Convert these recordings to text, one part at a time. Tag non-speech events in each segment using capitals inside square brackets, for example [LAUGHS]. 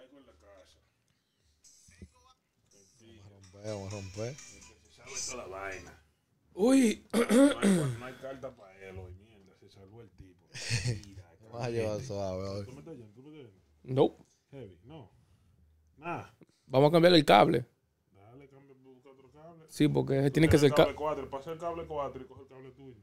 traigo en la casa. Vamos a romper, vamos a romper. Se sabe toda la vaina. Uy. No hay, no hay carta para él hoy, mierda. Se salvó el tipo. Mira, [LAUGHS] Vamos a llevar suave hoy. ¿Tú me estás yendo? ¿Tú me estás No. Heavy, no. Nada. Vamos a cambiar el cable. Dale, cambia, busca otro cable. Sí, porque tiene que ser cable. cable 4, pasa el cable 4 y coge el cable tuyo.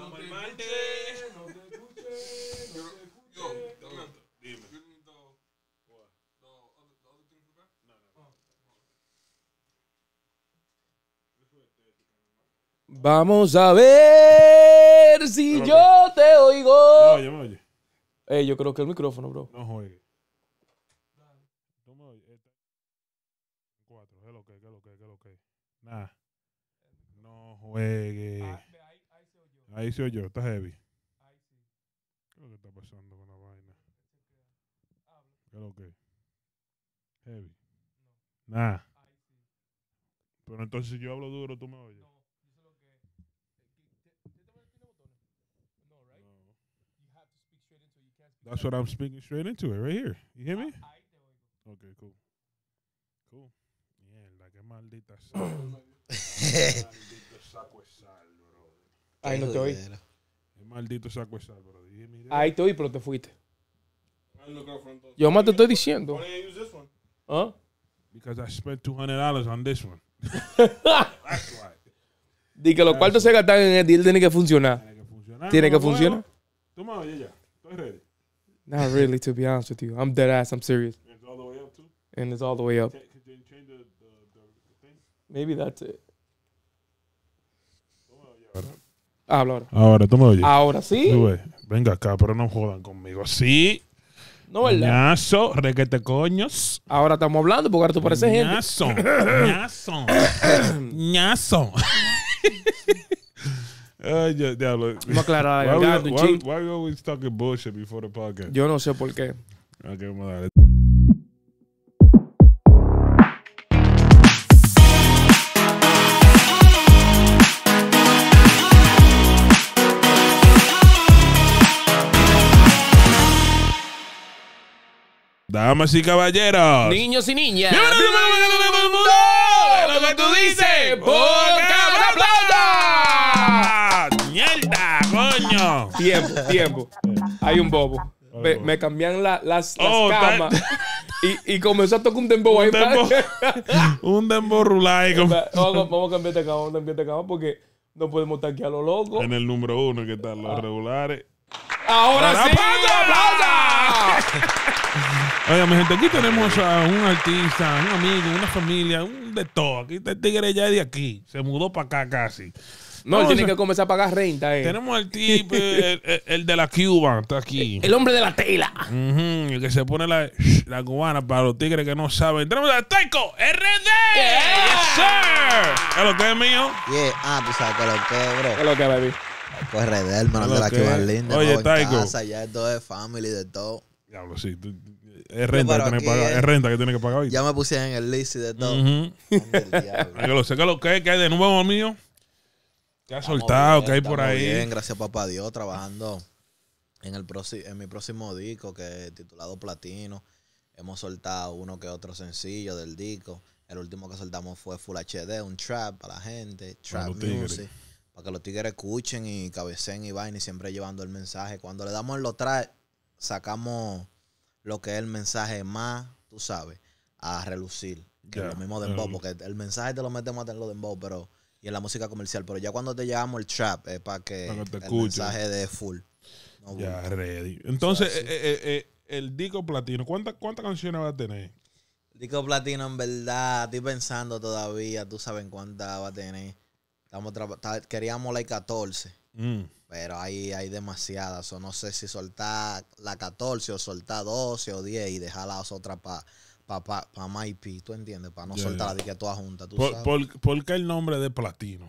No, te escuché, no te escuché, no te escuché. Yo, yo, dime. You need the, what? The other, the No, no. Vamos a ver si yo te oigo. No, ya me oye. Eh, yo creo que el micrófono, bro. No oye. No me oye. Cuatro, es lo que, es lo que, es lo que. Nah. No juegue. Ah, Ahí soy yo, está heavy. ¿Qué es lo que está pasando con la vaina? ¿Qué es lo que? Heavy. Nah. Pero entonces si yo hablo duro, ¿tú me oyes? No. That's what I'm speaking straight into it right here. You hear me? Okay, cool. Cool. Mierda, qué maldita [LAUGHS] Ahí no te oí. Maldito saco de sal, bro. Ahí te oí, pero te fuiste. Ah, Yo más te estoy diciendo. ¿Ah? Because I spent $200 on this one. That's [LAUGHS] why. Di que los cuartos se gastan en el deal tiene que funcionar. Tiene que funcionar. Tiene que funcionar. Toma, oye ya. Estoy ready. Not really, to be honest with you. I'm dead ass. I'm serious. And it's all the way up, too? And it's all the way up. Maybe that's it. Toma, ya ahora. Ahora, tú me oyes. Ahora sí. venga acá, pero no jodan conmigo. Sí. No, ¿verdad? Ñazo, requete coños. Ahora estamos hablando porque ahora tú pareces gente. Ñazo, [COUGHS] ñazo, ñazo. Ay, diablo. Vamos a aclarar la garganta, Why, why, why always talking bullshit before the podcast? Yo no sé por qué. Ok, vamos a darle. Damas y caballeros. Niños y niñas. ¡Bienvenidos ¡Lo que tú dices! ¡Boca plata! ¡Mierda, coño! Tiempo, tiempo. Hay un bobo. Me, cambian las, las oh, camas. Y, y, comenzó a tocar un dembow un ahí. Dembow, un dembow rulay. Vamos, [LAUGHS] vamos a cambiar de cama, vamos a cambiar de cama porque no podemos estar aquí a lo loco. En el número uno que están los ah. regulares. Ahora sí. [LAUGHS] Oiga, mi gente, aquí tenemos a un artista, un amigo, una familia, un de todo. Aquí está el tigre ya de aquí. Se mudó para acá casi. No, tiene que comenzar a pagar renta. Eh. Tenemos al tipo, el, de la Cuba, está aquí. [LAUGHS] El hombre de la tela. el que se pone la, la, cubana para los tigres que no saben. Tenemos a Taiko RD. ¿Qué es lo que es mío? ah, tú sabes que lo que, bro. ¿Qué lo que, baby? Pues ah, de hermano de la que más linda. Oye, Taiko Ya todo es family, de todo. Diablo, sí. Tú, es renta, que tiene que pagar, es renta que tiene que pagar hoy. Ya me puse en el list y de todo. Uh lo sé, que lo que, que hay de nuevo mío. Que ha soltado, que hay por ahí. Bien, gracias papá Dios, trabajando en, el en mi próximo disco que es titulado Platino. Hemos soltado uno que otro sencillo del disco. El último que soltamos fue Full HD, un trap para la gente, trap music que los tigres escuchen y cabecen y vayan y siempre llevando el mensaje. Cuando le damos el los trae, sacamos lo que es el mensaje más, tú sabes, a relucir. Que lo mismo de Bob, porque el mensaje te lo metemos a en lo Bob, pero y en la música comercial. Pero ya cuando te llevamos el trap, es para que, el mensaje de full. ya, ready. Entonces, eh, eh, eh, el disco platino, ¿cuántas cuánta canciones va a tener? El disco platino, en verdad, estoy pensando todavía, tú sabes cuántas va a tener queríamos la 14. Mm. Pero ahí hay demasiadas. O no sé si soltar la 14 o soltar 12 o 10 y dejar las otras para pa, pa, pa, ¿Tú entiendes? Para no soltar la que todas juntas. Por, qué el nombre de Platino?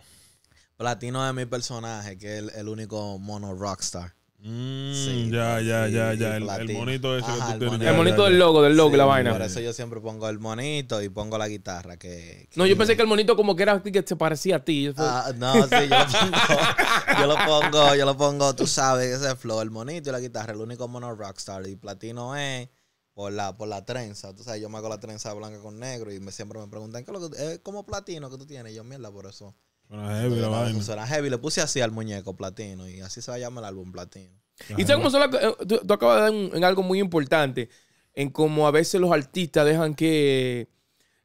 Platino es mi personaje, que es el único mono rockstar. Mm, ya, ya, ya, ya, el, monito ese que tú el, monito, el monito del logo, del logo y la vaina. Por eso yo siempre pongo el monito y pongo la guitarra. Que, No, yo pensé que el monito como que era que se parecía a ti. Ah, no, sí, [LAUGHS] yo lo pongo, yo lo pongo, tú sabes, ese flow, el monito y la guitarra, el único mono rockstar. Y platino es por la, por la trenza. Tú sabes, yo me hago la trenza blanca con negro y me, siempre me preguntan, ¿qué es como platino que tú tienes? yo, mierda, por eso. Suena heavy Suena heavy. Le puse así al muñeco platino y así se va a llamar el álbum platino. Y eh, tú, acabas de dar en algo muy importante, en cómo a veces los artistas dejan que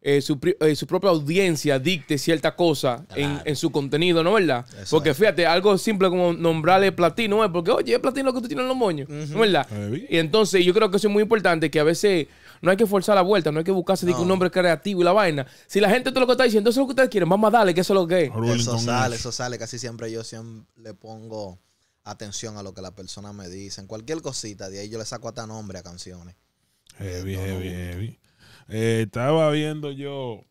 eh, eh, su, propia audiencia dicte cierta cosa en, su contenido, ¿no es verdad? porque fíjate, algo simple como nombrarle platino, es porque oye, es platino lo que tú tienes en los moños, ¿no es verdad? Y entonces yo creo que eso es muy importante, que a veces no hay que forzar la vuelta, no hay que buscarse no. un nombre creativo y la vaina. Si la gente te lo que está diciendo, eso es lo que ustedes quieren, vamos a darle, que eso es lo que Eso sale, eso sale. Casi siempre yo siempre le pongo atención a lo que la persona me dicen. Cualquier cosita, de ahí yo le saco hasta nombre a canciones. Heavy, heavy, heavy. Eh, estaba viendo yo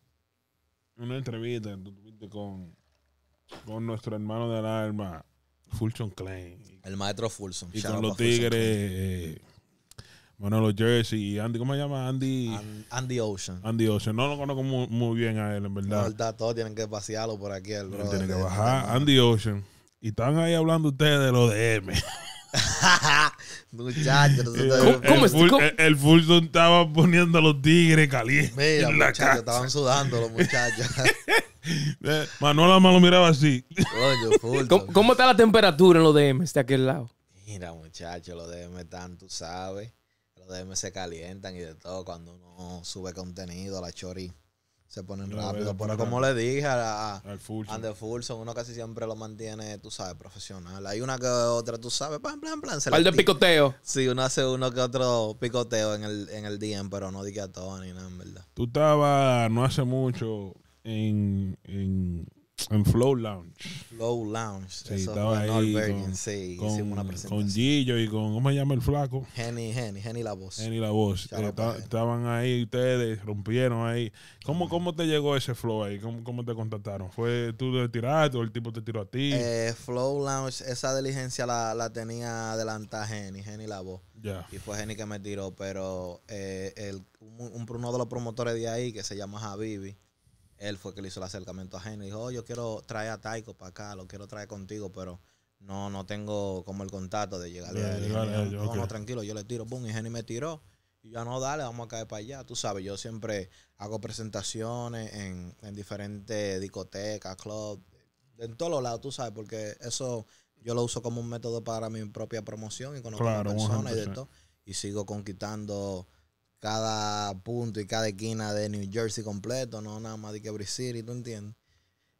una entrevista con, nuestro hermano de alarma, Fulton Klein. El maestro Fulton Y con los tigres los Jersey y Andy, ¿cómo se llama? Andy. Andy Ocean. Andy Ocean. No lo conozco muy, bien a él, en verdad. No, todos tienen que pasearlo por aquí, el Tienen que bajar. Andy Ocean. Y están ahí hablando ustedes de los de [LAUGHS] muchachos, el, full, estaba poniendo a los tigres calientes. Mira, muchachos, estaban sudando los muchachos. [LAUGHS] Eh, Manuela más lo miraba así. ¿Cómo, ¿Cómo, está la temperatura en los DM de este aquel lado? Mira, muchachos, los DM están, tú sabes se calientan y de todo. Cuando uno sube contenido, la chori se ponen rápido. Pero como le dije a, al son uno casi siempre lo mantiene, tú sabes, profesional. Hay una que otra, tú sabes, plan, plan, plan. Se de picoteo. Sí, uno hace uno que otro picoteo en el, en el DM, pero no di que a todo ni nada, en verdad. Tú estabas no hace mucho en, en en Flow Lounge. Flow Lounge. estaba ahí. con, Gillo y con, ¿cómo se llama el flaco? Jenny Henny La Voz. Henny La Voz. estaban ahí ustedes, rompieron ahí. ¿Cómo, ¿Cómo te llegó ese flow ahí? ¿Cómo, te contactaron? ¿Fue tú te tiraste o el tipo te tiró a ti? Eh, flow Lounge, esa diligencia la, tenía adelantada Henny, Henny La Voz. Y fue Henny que me tiró, pero eh, el, un, uno de los promotores de ahí que se llama Javivi él fue que le hizo el acercamiento a Henry. Dijo, oh, yo quiero traer a Taiko para acá, lo quiero traer contigo, pero no, no tengo como el contacto de llegarle a no, no, tranquilo, yo le tiro, boom, y Jenny me tiró. Y ya no, dale, vamos a caer para allá. Tú sabes, yo siempre hago presentaciones en, diferentes discotecas, clubs, en todos los lados, tú sabes, porque eso yo lo uso como un método para mi propia promoción y conozco a personas y de todo. Y sigo conquistando cada punto y cada esquina de New Jersey completo, no nada más de que City, ¿tú entiendes?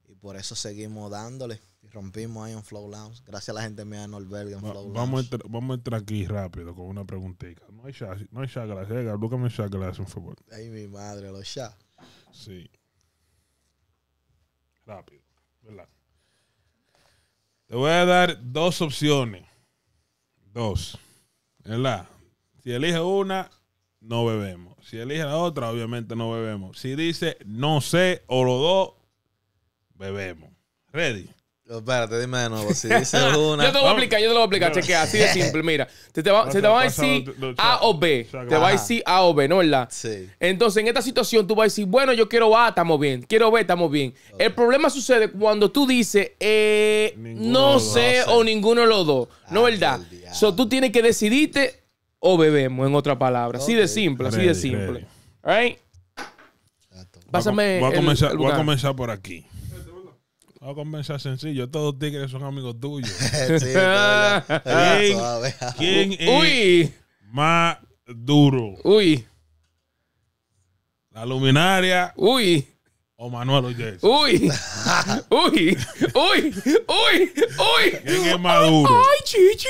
Y por eso seguimos dándole. Y rompimos ahí en Flow Lounge. Gracias a la gente mía de Norberg en Flow vamos Lounge. A vamos a entrar aquí rápido con una preguntita. No hay chagras. no hay chagras. Eh, búscame glass, un favor. Ay, mi madre, los chá. Sí. Rápido, ¿verdad? Te voy a dar dos opciones. Dos. ¿Verdad? Si elige una, no bebemos. Si elige la otra, obviamente no bebemos. Si dice no sé o los dos, bebemos. Ready. Espérate, dime de nuevo. Si dice [LAUGHS] una. yo te lo voy a explicar, yo te lo voy a explicar. Chequea, así de simple. Mira, te, te se te va a decir A o B. Te va a decir A o B, ¿no verdad? Sí. Entonces, en esta situación, tú vas a decir, bueno, yo quiero A, estamos bien. Quiero B, estamos bien. El problema sucede cuando tú dices, eh, no sé o ninguno de los dos. ¿No verdad? So, tú tienes que decidirte o bebemos, en otra palabra. Así de simple, así de simple. Pásame. Voy a, comenzar, a comenzar por aquí. Voy a comenzar sencillo. Todos tigres son amigos tuyos. [LAUGHS] [LAUGHS] [LAUGHS] Uy. más duro? Uy. La luminaria. Uy. O Manuel Oye. Uy, [LAUGHS] uy, uy, uy, uy. ¿Quién es Maduro? Ay, chichi,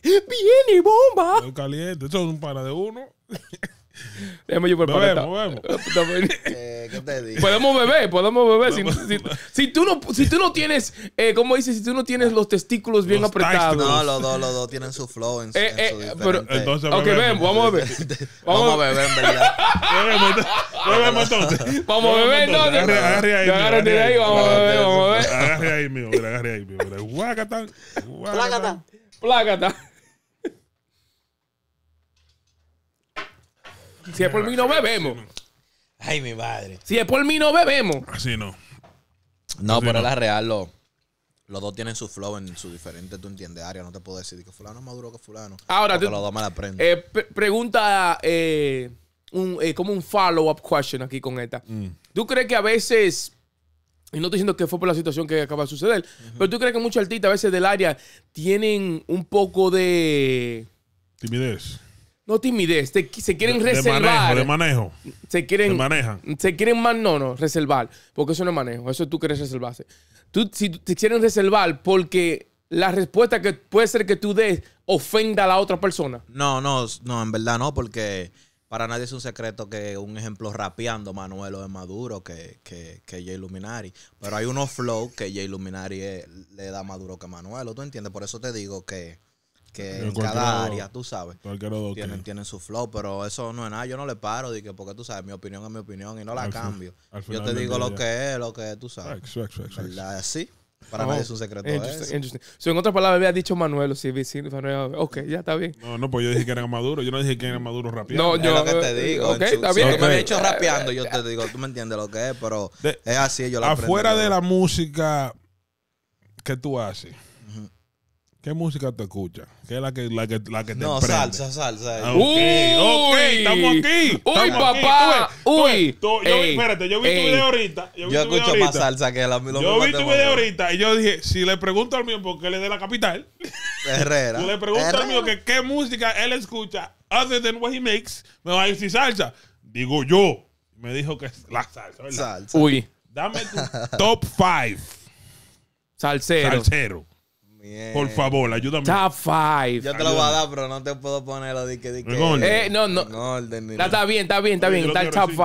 viene bomba. Estoy caliente, eso es un para de uno. [LAUGHS] Déjame yo preparar. Bebemos, bebemos. eh, ¿Qué te digo? Podemos beber, podemos beber. Si, si, si, tú, no, si tú no tienes, eh, ¿cómo dices? Si tú no tienes los testículos bien los apretados. Testículos. No, los dos, los dos tienen su flow en, eh, en su eh, diferente. pero, eh, entonces Ok, bebemos, vamos a beber. [LAUGHS] vamos a beber, en verdad. bebemos entonces. Vamos a beber entonces. Agarre ahí, Agárrate de ahí, vamos a beber, vamos a beber. Agarre ahí, mío, agarre ahí, mío. Guacatán. Guacatán. Plácata. Si es por mí, no bebemos. Ay, mi madre. Si es por mí, no bebemos. Así no. No, pero la real, los dos tienen su flow en su diferente, tú entiendes, área. No te puedo decir que fulano es más duro que fulano. Ahora, tú, los dos me la eh, pregunta eh, eh, como un follow-up question aquí con esta. Mm. ¿Tú crees que a veces... Y no estoy diciendo que fue por la situación que acaba de suceder. Pero tú crees que muchos artistas a veces del área tienen un poco de... Timidez no timidez, se, quieren reservar. De manejo, Se quieren, se quieren más, no, no, reservar, porque eso no manejo, eso tú quieres reservarse. Tú, si te quieren reservar porque la respuesta que puede ser que tú des ofenda a la otra persona. No, no, no, en verdad no, porque para nadie es un secreto que un ejemplo rapeando Manuelo es Maduro que, que, que Jay Luminari. Pero hay unos flow que Jay Luminari eh, le da Maduro que Manuelo, ¿tú entiendes? Por eso te digo que que en cada área, tú sabes, tienen, tienen, su flow, pero eso no es nada, yo no le paro, porque tú sabes, mi opinión es mi opinión y no la cambio. Yo te digo lo que es, lo que tú sabes. La Así. Para mí nadie es un secreto. Interesting, en otras palabras, había dicho Manuel, si sí, Manuel, ok, ya está bien. No, no, pues yo dije que era Maduro, yo no dije que era Maduro rapeando. No, yo. Es lo que te digo. Ok, está bien. Si me he dicho rapeando, yo te [LAUGHS] digo, tú me entiendes lo que es, pero es así, yo la Afuera de la música que tú haces, ¿Qué música te escucha? ¿Qué es la que, la que, la que te No, salsa, salsa. ¡Uy! Ah, ¡Uy! estamos aquí. Uy, papá. uy. espérate, yo vi tu video ahorita. Yo, escucho más salsa que la Yo vi tu video ahorita y yo dije, si le pregunto al mío por qué él es de la capital. Herrera. le pregunto al mío que qué música él escucha, other than what he makes, me va a decir salsa. Digo yo. Me dijo que es la salsa, Salsa. Uy. Dame tu top five. Salsero. Salsero. Por favor, ayúdame. Top 5. Yo te lo voy a dar, pero no te puedo poner lo Di que, que, eh, no, no. Orden, está bien, está bien, está bien. Está el top 5.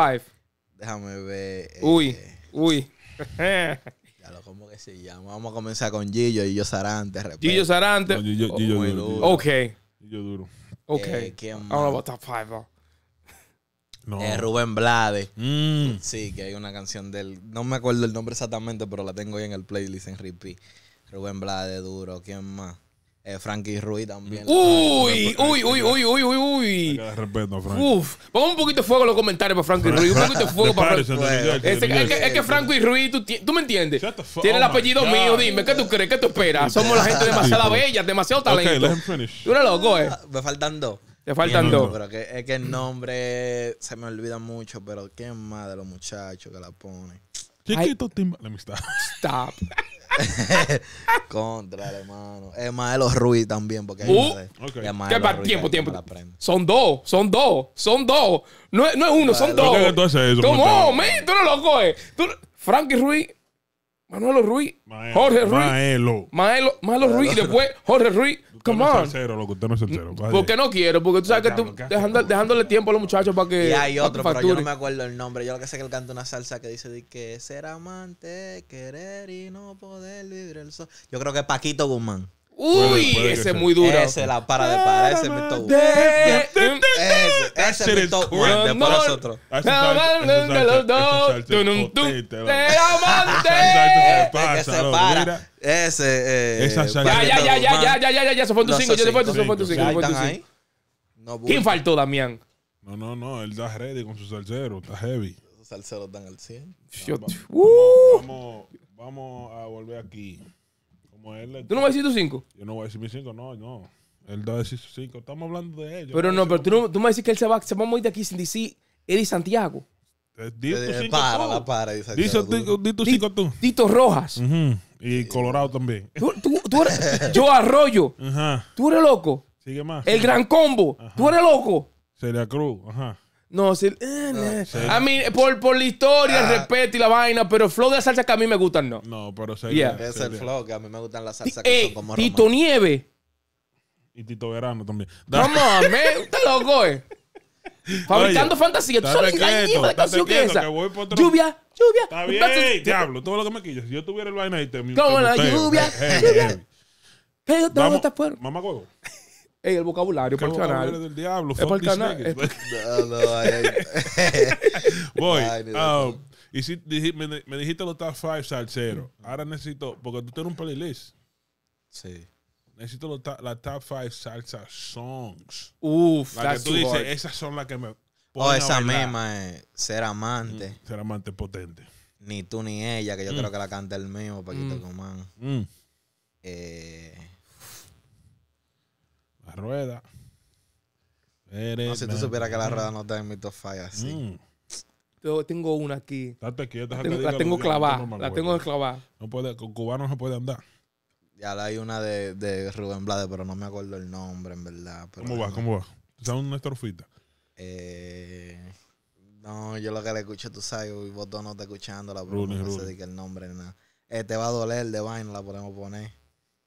Déjame ver. Uy, este. uy. [LAUGHS] ya lo, ¿cómo que se llama? Vamos a comenzar con Gillo, Gillo Sarante. Gillo Sarante. Gillo, oh, duro. Duro. Ok. Gillo duro. Ok. Eh, top 5, no. Eh, Rubén Blade. Mm. Sí, que hay una canción del. No me acuerdo el nombre exactamente, pero la tengo ahí en el playlist en repeat. Rubén Blade, duro. ¿Quién más? Eh, Frankie Ruiz también. Uy, uy, uy, uy, uy, uy, uy. Respeto, Uf, pon un poquito de fuego en los comentarios para Frankie Ruiz. Un poquito de fuego para Frankie Es, que, es que Frankie Ruiz, tú, me entiendes. Tiene el apellido mío, dime, ¿qué tú crees? ¿Qué tú esperas? Somos la gente demasiado bella, demasiado talento. Tú eres loco, eh. Ah, me faltan dos. Te faltan dos. es que el nombre se me olvida mucho, pero ¿quién más de los muchachos que la pone? Chiquito timba. La me Stop. [LAUGHS] Contra, hermano. Es Maelo Ruiz también, porque es uh, ¿Qué tiempo, tiempo? Son dos, son dos, son dos. No es, no es uno, son dos. ¿Cómo? tú no lo coges. Tú, eh. Frankie Ruiz, Manuelo Ruiz, Jorge Ruiz, Maelo. Maelo, Maelo Ruiz y después Jorge Ruiz. Porque no quiero, porque tú sabes que tú dejándole tiempo a los muchachos para que. Y hay otro, pero yo no me acuerdo el nombre. Yo lo que sé que él canta una salsa que dice que ser amante, querer y no poder vivir el sol. Yo creo que es Paquito Guzmán. Uy, ese es muy duro. Ese es la para de para, ese es mi top. Ese es mi top one. Después nosotros. Ese para. Ese. Eh, esa Ya, ya, ya, ya, ya, ya, ya, ya, ya. Se fue tu 5, Yo fue tu 5, se fue tu 5. ¿Quién faltó, Damián? No, no, no. Él da ready con su salsero. Está heavy. Los salseros dan al 100. Uh. Vamos a volver aquí. ¿Tú no vas a decir tus cinco? Yo no voy a decir mis cinco, no, no. Él va a decir sus cinco. Estamos hablando de ellos. Pero no, pero tú, no, tú me vas que él se va, se va a morir de aquí sin decir él y Santiago. Eh, Dito eh, para, la para. Dito cinco tú. Dito Rojas. Y Colorado también. Tú, tú, yo [LAUGHS] Arroyo. Ajá. Tú eres loco. Sigue más. El Gran Combo. Tú eres loco. Celia Cruz. Ajá. No, sí. Eh, a mí, por, por la historia, el ah. respeto y la vaina, pero el flow de la salsa que a mí me gustan, no. No, pero sería. Yeah. Es el flow que a mí me gustan las salsas que eh, son como Tito Nieve. Y Tito Verano también. Vamos, mames, [LAUGHS] Usted loco, eh. Fabricando fantasía. Tú solo que Lluvia, lluvia. Está bien, diablo. Todo lo que me quillas. Si yo tuviera el vaina y te Como la lluvia, lluvia. Pero ¡Vamos! Mamá Ey, el vocabulario para el canal. Del diablo, es para el canal. No, no, no. [LAUGHS] Voy. Ah, y si, me, dijiste los top 5 salseros. Ahora necesito, porque tú tienes un playlist. Sí. Necesito los, la top 5 salsa songs. Uf, la que tú dices, esas son las que me. oh, esa misma es eh, Ser Amante. Mm, ser Amante potente. Ni tú ni ella, que yo mm. creo que la canta el mío, Paquito mm. Comán. Mm. Eh rueda. no, si tú supieras que la rueda no está en mi top así. Mm. tengo una aquí. la tengo, clavada. la tengo clavada. No puede, con cubano no puede andar. Ya la hay una de, de, Rubén Blades, pero no me acuerdo el nombre, en verdad. Pero ¿Cómo va? ¿Cómo va? ¿Sabes una estrofita? Eh, no, yo lo que le escucho, tú sabes, vos botón no está escuchando la broma, no sé el nombre nada. Eh, te va a doler de vaina, la podemos poner.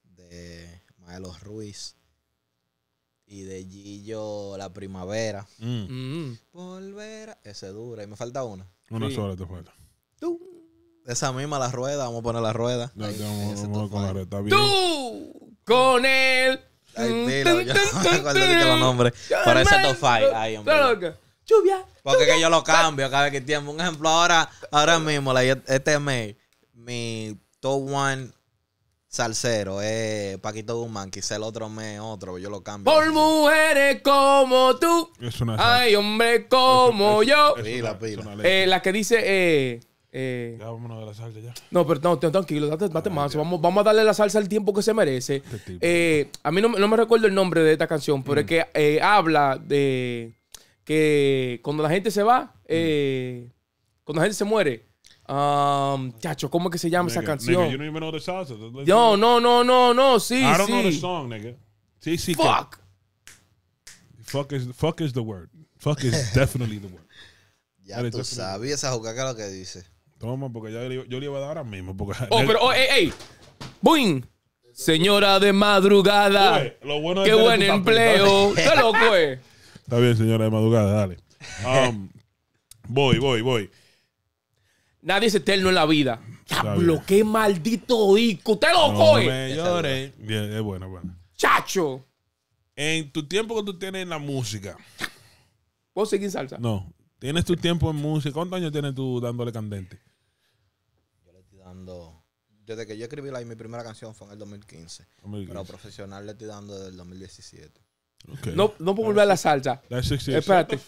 De Maelo Ruiz y de Gillo La Primavera. Mm. Mm. Ese dura. Y me falta una. Una sola te falta. Tú. Esa misma, la rueda. Vamos a poner la rueda. Tú con él. Ay, mm, dilo, yo [LAUGHS] no me acuerdo los Pero ese top five. Ay, hombre. Lluvia. Porque lluvia. que yo lo cambio cada vez que tiempo. Un ejemplo, ahora, ahora mismo, la, este mes, mi top one salsero, eh, Paquito Guzmán, quizá el otro me otro, yo lo cambio. Por mujeres como tú, hay hombre como yo. Eh, la que dice, eh, eh, No, pero no, tranquilo, date, más. Vamos, vamos a darle la salsa al tiempo que se merece. Este a mí no, me recuerdo el nombre de esta canción, pero es mm. que habla de que cuando la gente se va, cuando la gente se muere, Um, chacho, ¿cómo es que se llama esa canción? no, no, no, no, no, sí, I don't sí. know the song, nigga. Sí, sí. Fuck. fuck is, fuck is the word. Fuck is [LAUGHS] definitely the word. ya tú sabes esa que lo que dice. Toma, porque yo, yo le iba a dar ahora mismo. Porque oh, [LAUGHS] pero, oh, ey, ey. ¡Boing! Señora de madrugada. Qué buen empleo. Qué loco, es? [LAUGHS] Está bien, señora de madrugada, dale. Um, voy, voy, voy. Nadie es eterno en la vida. Diablo, qué maldito disco. Usted lo no coge. Me eh. Bien, Es bueno, bueno. Chacho. En tu tiempo que tú tienes en la música. ¿Puedo seguir salsa? No. Tienes tu tiempo en música. ¿Cuántos años tienes tú dándole candente? Yo le estoy dando. Desde que yo escribí la, mi primera canción fue en el 2015, 2015. Pero profesional le estoy dando desde el 2017. No, no puedo volver a la salsa. Espérate,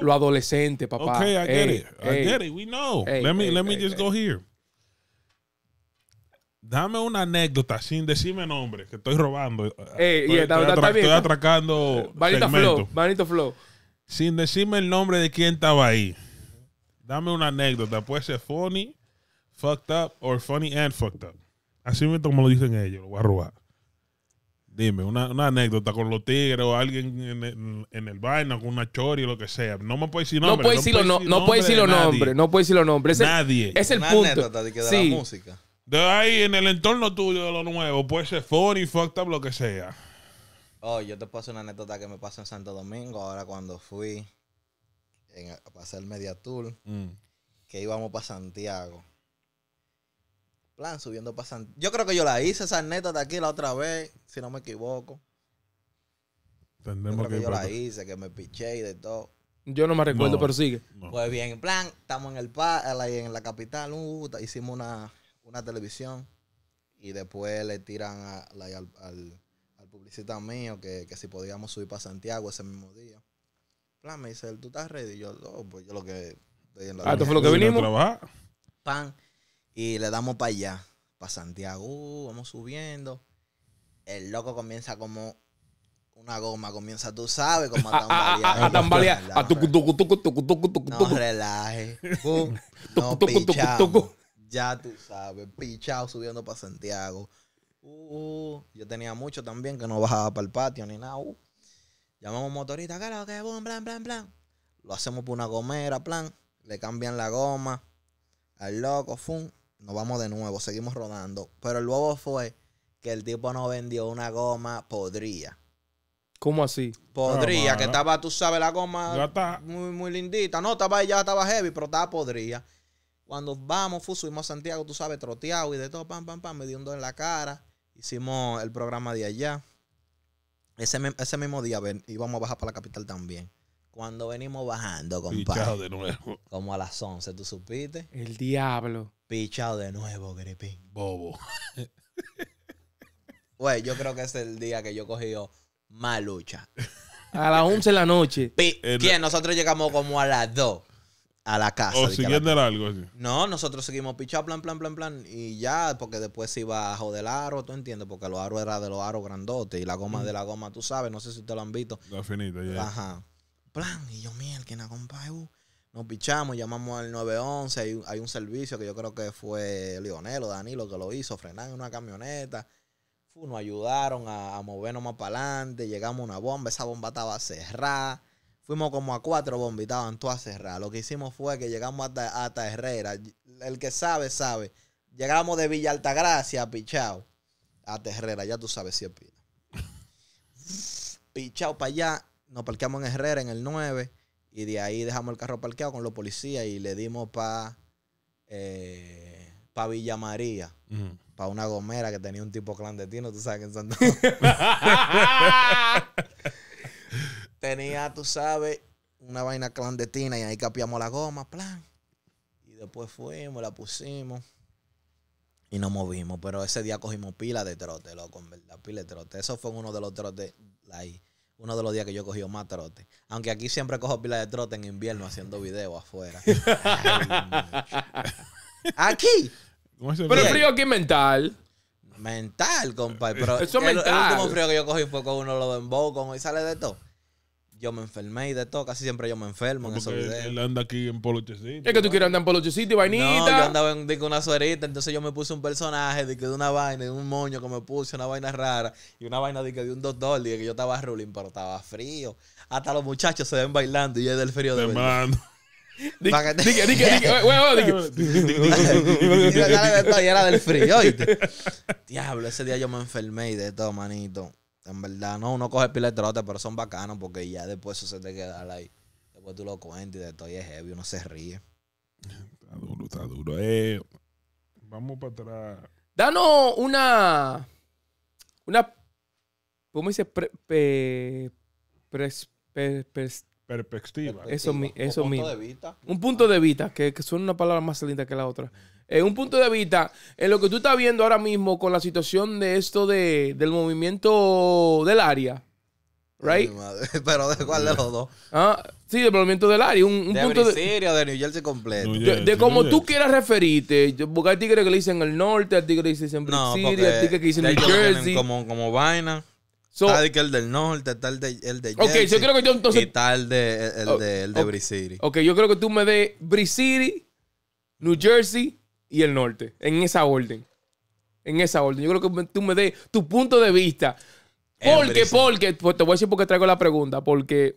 lo adolescente, papá. Okay, I get it. I get it. We know. let me, let me just go here. Dame una anécdota sin decirme nombre, que estoy robando. estoy, estoy atracando. Vanito Flow, Flow. Sin decirme el nombre de quién estaba ahí. Dame una anécdota. Puede ser funny, fucked up, or funny and fucked up. Así mismo como lo dicen ellos, lo voy a robar. Dime, una, anécdota con los tigres o alguien en el, en el con una chori o lo que sea. No me puedes decir nombre. No puede decir, no, los nombres. No puedes decir los nombres. Nadie. Es el una punto. anécdota de, la música. De ahí, en el entorno tuyo de lo nuevo, puede ser funny, fucked lo que sea. Oh, yo te paso una anécdota que me pasó en Santo Domingo, ahora cuando fui en, a pasar el Media Tour, mm. que íbamos para Santiago plan, subiendo para Yo creo que yo la hice esa neta de aquí la otra vez, si no me equivoco. yo que, yo la hice, que me piché y de todo. Yo no me recuerdo, pero sigue. Pues bien, en plan, estamos en el pa en la capital, uh, hicimos una, televisión y después le tiran al, al, publicista mío que, si podíamos subir para Santiago ese mismo día. plan, me dice, ¿tú estás ready? Y yo, pues yo lo que... Estoy ah, ¿esto fue lo que vinimos? Pan y le damos para allá, para Santiago, uh, vamos subiendo. El loco comienza como una goma, comienza, tú sabes, como ah, ah, ah, a tambalear. A tambalear. No relaje. [LAUGHS] No Ya tú sabes, pichado subiendo para Santiago. Uh, uh, yo tenía mucho también que no bajaba para el patio ni nada. Uh. Llamamos motorista, claro que plan, plan, Lo hacemos por una gomera, plan. Le cambian la goma al loco, ¡fum! nos vamos de nuevo, seguimos rodando. Pero el luego fue que el tipo no vendió una goma podría. ¿Cómo así? Podría, que estaba, tú sabes, la goma Muy, muy lindita. No, estaba ya estaba heavy, pero estaba podría. Cuando vamos, fuimos a Santiago, tú sabes, troteado y de todo, pam, pam, pam, me dio un dos en la cara. Hicimos el programa de allá. Ese, mismo día íbamos a bajar para la capital también. Cuando venimos bajando, compadre. Pichado de nuevo. Como a las 11, ¿tú supiste? El diablo. Pichado de nuevo, Gripín. Bobo. [LAUGHS] Güey, yo creo que es el día que yo cogí más lucha. A las 11 de la noche. ¿Quién? Nosotros llegamos como a las 2 a la casa. ¿O siguiendo algo así? No, nosotros seguimos pichado, plan, plan, plan, plan. Y ya, porque después se iba a joder el aro, ¿tú entiendes? Porque los aro era de los aros grandotes y la goma mm. de la goma, tú sabes, no sé si te lo han visto. La ya. Ajá plan, y yo, mierda, que Nos pichamos, llamamos al 911, hay, un servicio que yo creo que fue Lionel o Danilo que lo hizo, frenaron una camioneta, nos ayudaron a, movernos más para adelante, llegamos a una bomba, esa bomba estaba cerrada. Fuimos como a cuatro bombas y estaban todas cerradas. Lo que hicimos fue que llegamos hasta, Herrera. El que sabe, sabe. Llegamos de Villa Altagracia Pichao. Hasta Herrera, ya tú sabes si es pila. [LAUGHS] Pichao para allá nos parqueamos en Herrera, en el 9, y de ahí dejamos el carro parqueado con los policías y le dimos para eh, pa Villa María, para una gomera que tenía un tipo clandestino, tú sabes, que en Santo [LAUGHS] Tenía, tú sabes, una vaina clandestina y ahí capiamos la goma, plan. Y después fuimos, la pusimos y nos movimos. Pero ese día cogimos pila de trote, loco, en verdad, pila de trote. Eso fue uno de los trotes ahí uno de los días que yo cogí más trote. Aunque aquí siempre cojo pila de trote en invierno haciendo videos afuera. [LAUGHS] aquí. Pero el frío aquí mental. Mental, compadre. Eso es mental. el último frío que yo cogí fue con uno lo los y sale de todo yo me enfermé y de todo. Casi siempre yo me enfermo en esos videos. Él anda aquí en polochecito. Es que tú quieres andar en polochecito y vainita. yo andaba en una suerita, entonces yo me puse un personaje de, de una vaina, de un moño que me puse, una vaina rara. Y una vaina de, que de un doctor, dije que yo estaba ruling, pero estaba frío. Hasta los muchachos se ven bailando y yo es del frío de verdad. Dije, de dije, Y era del frío, ¿oíste? Diablo, ese día yo me enfermé y de todo, manito. En verdad, no, uno coge pila de trote, pero son bacanos porque ya después eso se te queda ahí. Después tú lo cuentas y de todo y es heavy, uno se ríe. Está duro, está duro. Eh, vamos para atrás. Danos una. Una. ¿Cómo dice? Pre, pre pre perspectiva. Eso, mi, eso punto De vista. Un punto de vista, que, que, suena una palabra más linda que la otra. Eh, un punto de vista en lo que tú estás viendo ahora mismo con la situación de esto de, del movimiento del área. Right? [LAUGHS] Pero de cuál de los dos. Ah, sí, del movimiento del área. Un, de punto de... New Jersey completo. de, de como tú quieras referirte. Porque hay tigres que le dicen el norte, hay tigres que le dicen en no, hay tigres que dicen New Jersey. Como, como vaina tal el del norte, tal de, el de Jersey, Y tal de, el, de, el de Ok, yo creo que tú me des City, New Jersey y el norte. En esa orden. En esa orden. Yo creo que tú me des tu punto de vista. Porque, porque, pues te voy a decir porque traigo la pregunta. Porque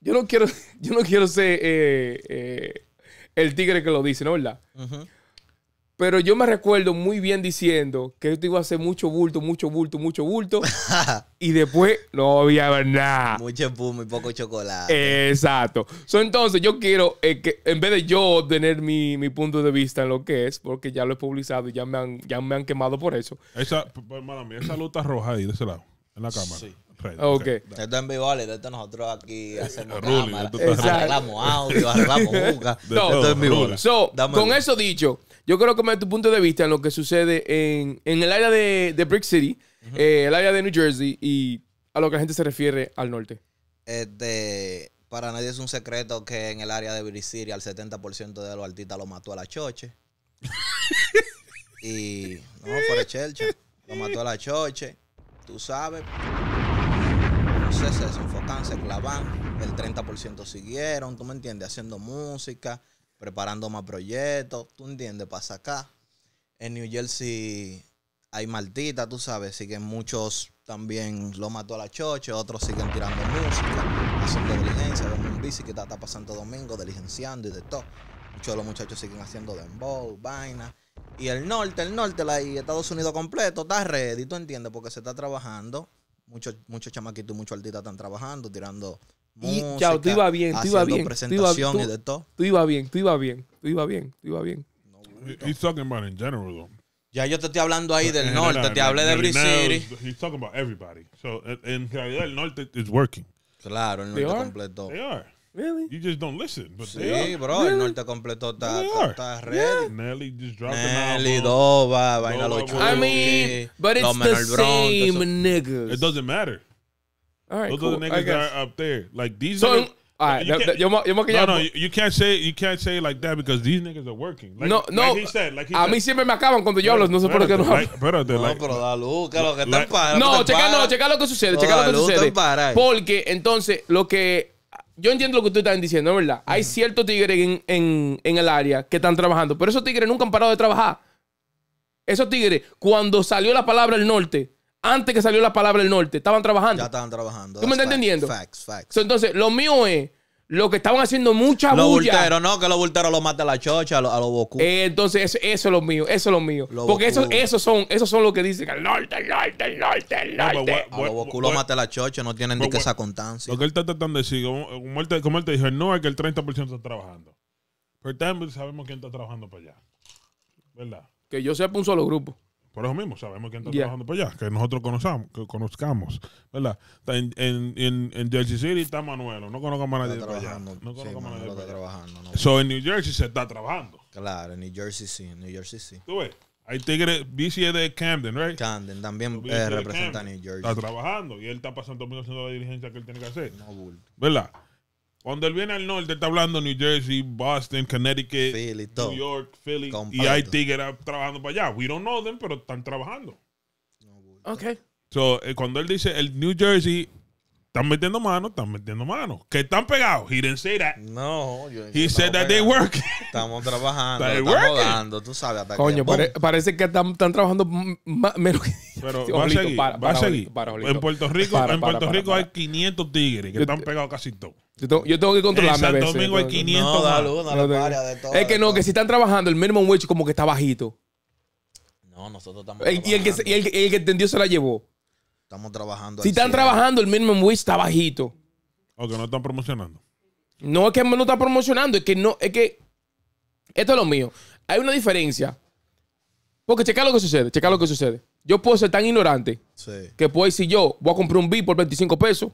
yo no quiero, [LAUGHS] yo no quiero ser eh, eh, el tigre que lo dice, ¿no? ¿Verdad? Pero yo me recuerdo muy bien diciendo que esto iba a ser mucho bulto, mucho bulto, mucho bulto. [LAUGHS] y después no había nada. Mucho pum y poco chocolate. Exacto. entonces yo quiero eh, que en vez de yo tener mi, punto de vista en lo que es, porque ya lo he publicado y ya me han, ya me han quemado por eso. Esa, pues, mala mía, esa roja ahí de ese lado, en la cámara. Sí. Ah, ok. Esto es ambivalente. Esto nosotros aquí hacemos Rulli, cámara, arreglamos audio, arreglamos [LAUGHS] no, esto es mi con eso dicho, yo creo que me tu punto de vista en lo que sucede en, en el área de, de Brick City, eh, el área de New Jersey y a lo que la gente se refiere al norte. Este, para nadie es un secreto que en el área de Brick City al 70% de los artistas lo mató a la choche. [LAUGHS] y no, por church, Lo mató a la choche. Tú sabes. Entonces se desenfocan, se clavan. El 30% siguieron, ¿tú me entiendes? Haciendo música, preparando más proyectos, ¿tú entiendes? Pasa acá. En New Jersey hay Martita, tú sabes, que muchos también lo mató a la choche, otros siguen tirando música, haciendo diligencia, vemos un bici que está, pasando domingo, diligenciando y de todo. Muchos de los muchachos siguen haciendo dembow, vaina. Y el norte, el norte, la, Estados Unidos completo, está ready, tú entiendes, porque se está trabajando muchos muchos chamaquitos, muchos artistas están trabajando, tirando y chao, tú ibas bien, tú ibas bien, Presentación tú, de todo. Tú ibas bien, tú ibas bien, tú iba bien, tú iba bien. he's talking about in general though. Ya yo te estoy hablando ahí del norte, te hablé de Briciri. He's talking about everybody. So en realidad el norte is working. Claro, el norte completo. They are. Really? You just don't listen. sí, bro, el norte completo está, Nelly just dropped Nelly, Dova, Vaina I mean, but it's the same niggas. It doesn't matter. All right, Those cool. the niggas are up there. Like these so, niggas, all right, yo, no, no, you can't say you can't say like that because these niggas are working. no, no. a mí siempre me acaban cuando yo hablo, no sé por qué no. Like, no, pero la luz, lo que No, checa, no, checa lo que sucede, checa lo que sucede. Porque entonces lo que yo entiendo lo que ustedes están diciendo, ¿verdad? Hay ciertos tigres en, en, el área que están trabajando, pero esos tigres nunca han parado de trabajar. Esos tigres, cuando salió la palabra el norte, antes que salió la palabra el norte, estaban trabajando. Ya estaban trabajando. ¿Tú me estás entendiendo? Facts, facts. entonces, lo mío es lo que estaban haciendo mucha los bulla. no, que los bulteros los mata la chocha, a los, bocú. Eh, entonces, eso, es lo mío, eso es lo mío. Porque esos eso son, esos son los que dicen el norte, el norte, el norte, el norte. a los bocú los mata la chocha, no tienen ni que esa constancia. Lo que él está tratando de decir, como él te, dijo, no es que el 30% está trabajando. Pero también sabemos quién está trabajando para allá. ¿Verdad? Que yo sepa un solo grupo por eso mismo sabemos quién está trabajando por allá, que nosotros conozcamos, que conozcamos, ¿verdad? En, Jersey City está Manuelo, no conozco a nadie está para No conozco a nadie trabajando. No. So, en New Jersey se está trabajando. Claro, en New Jersey sí, en New Jersey sí. ¿Tú ves? Hay tigres, BC de Camden, ¿right? Camden también eh, representa a New Jersey. Está trabajando y él está pasando haciendo la dirigencia que él tiene que hacer. No, ¿Verdad? Cuando él viene al norte, está hablando New Jersey, Boston, Connecticut, New York, Philly. Y hay tigres trabajando para allá. We don't know them, pero están trabajando. ok. So, eh, cuando él dice el New Jersey, están metiendo mano, están metiendo mano. Que están pegados. He didn't say that. No, yo He said that they work. Estamos trabajando, estamos tú sabes. Hasta Coño, parece que están, trabajando menos que. [LAUGHS] Pero va a seguir, va a seguir. en Puerto Rico, en Puerto Rico hay 500 tigres que están pegados casi todos. Yo tengo, que controlarme a veces. Domingo hay 500. No, de Es que no, que si están trabajando, el minimum wage como que está bajito. No, nosotros estamos y, el que, entendió se la llevó. Estamos trabajando. Si están trabajando, el minimum wage está bajito. O que no están promocionando. No es que no están promocionando, es que no, es que. Esto es lo mío. Hay una diferencia. Porque checa lo que sucede, checa lo que sucede. Yo puedo ser tan ignorante que puedo decir yo voy a comprar un beat por 25 pesos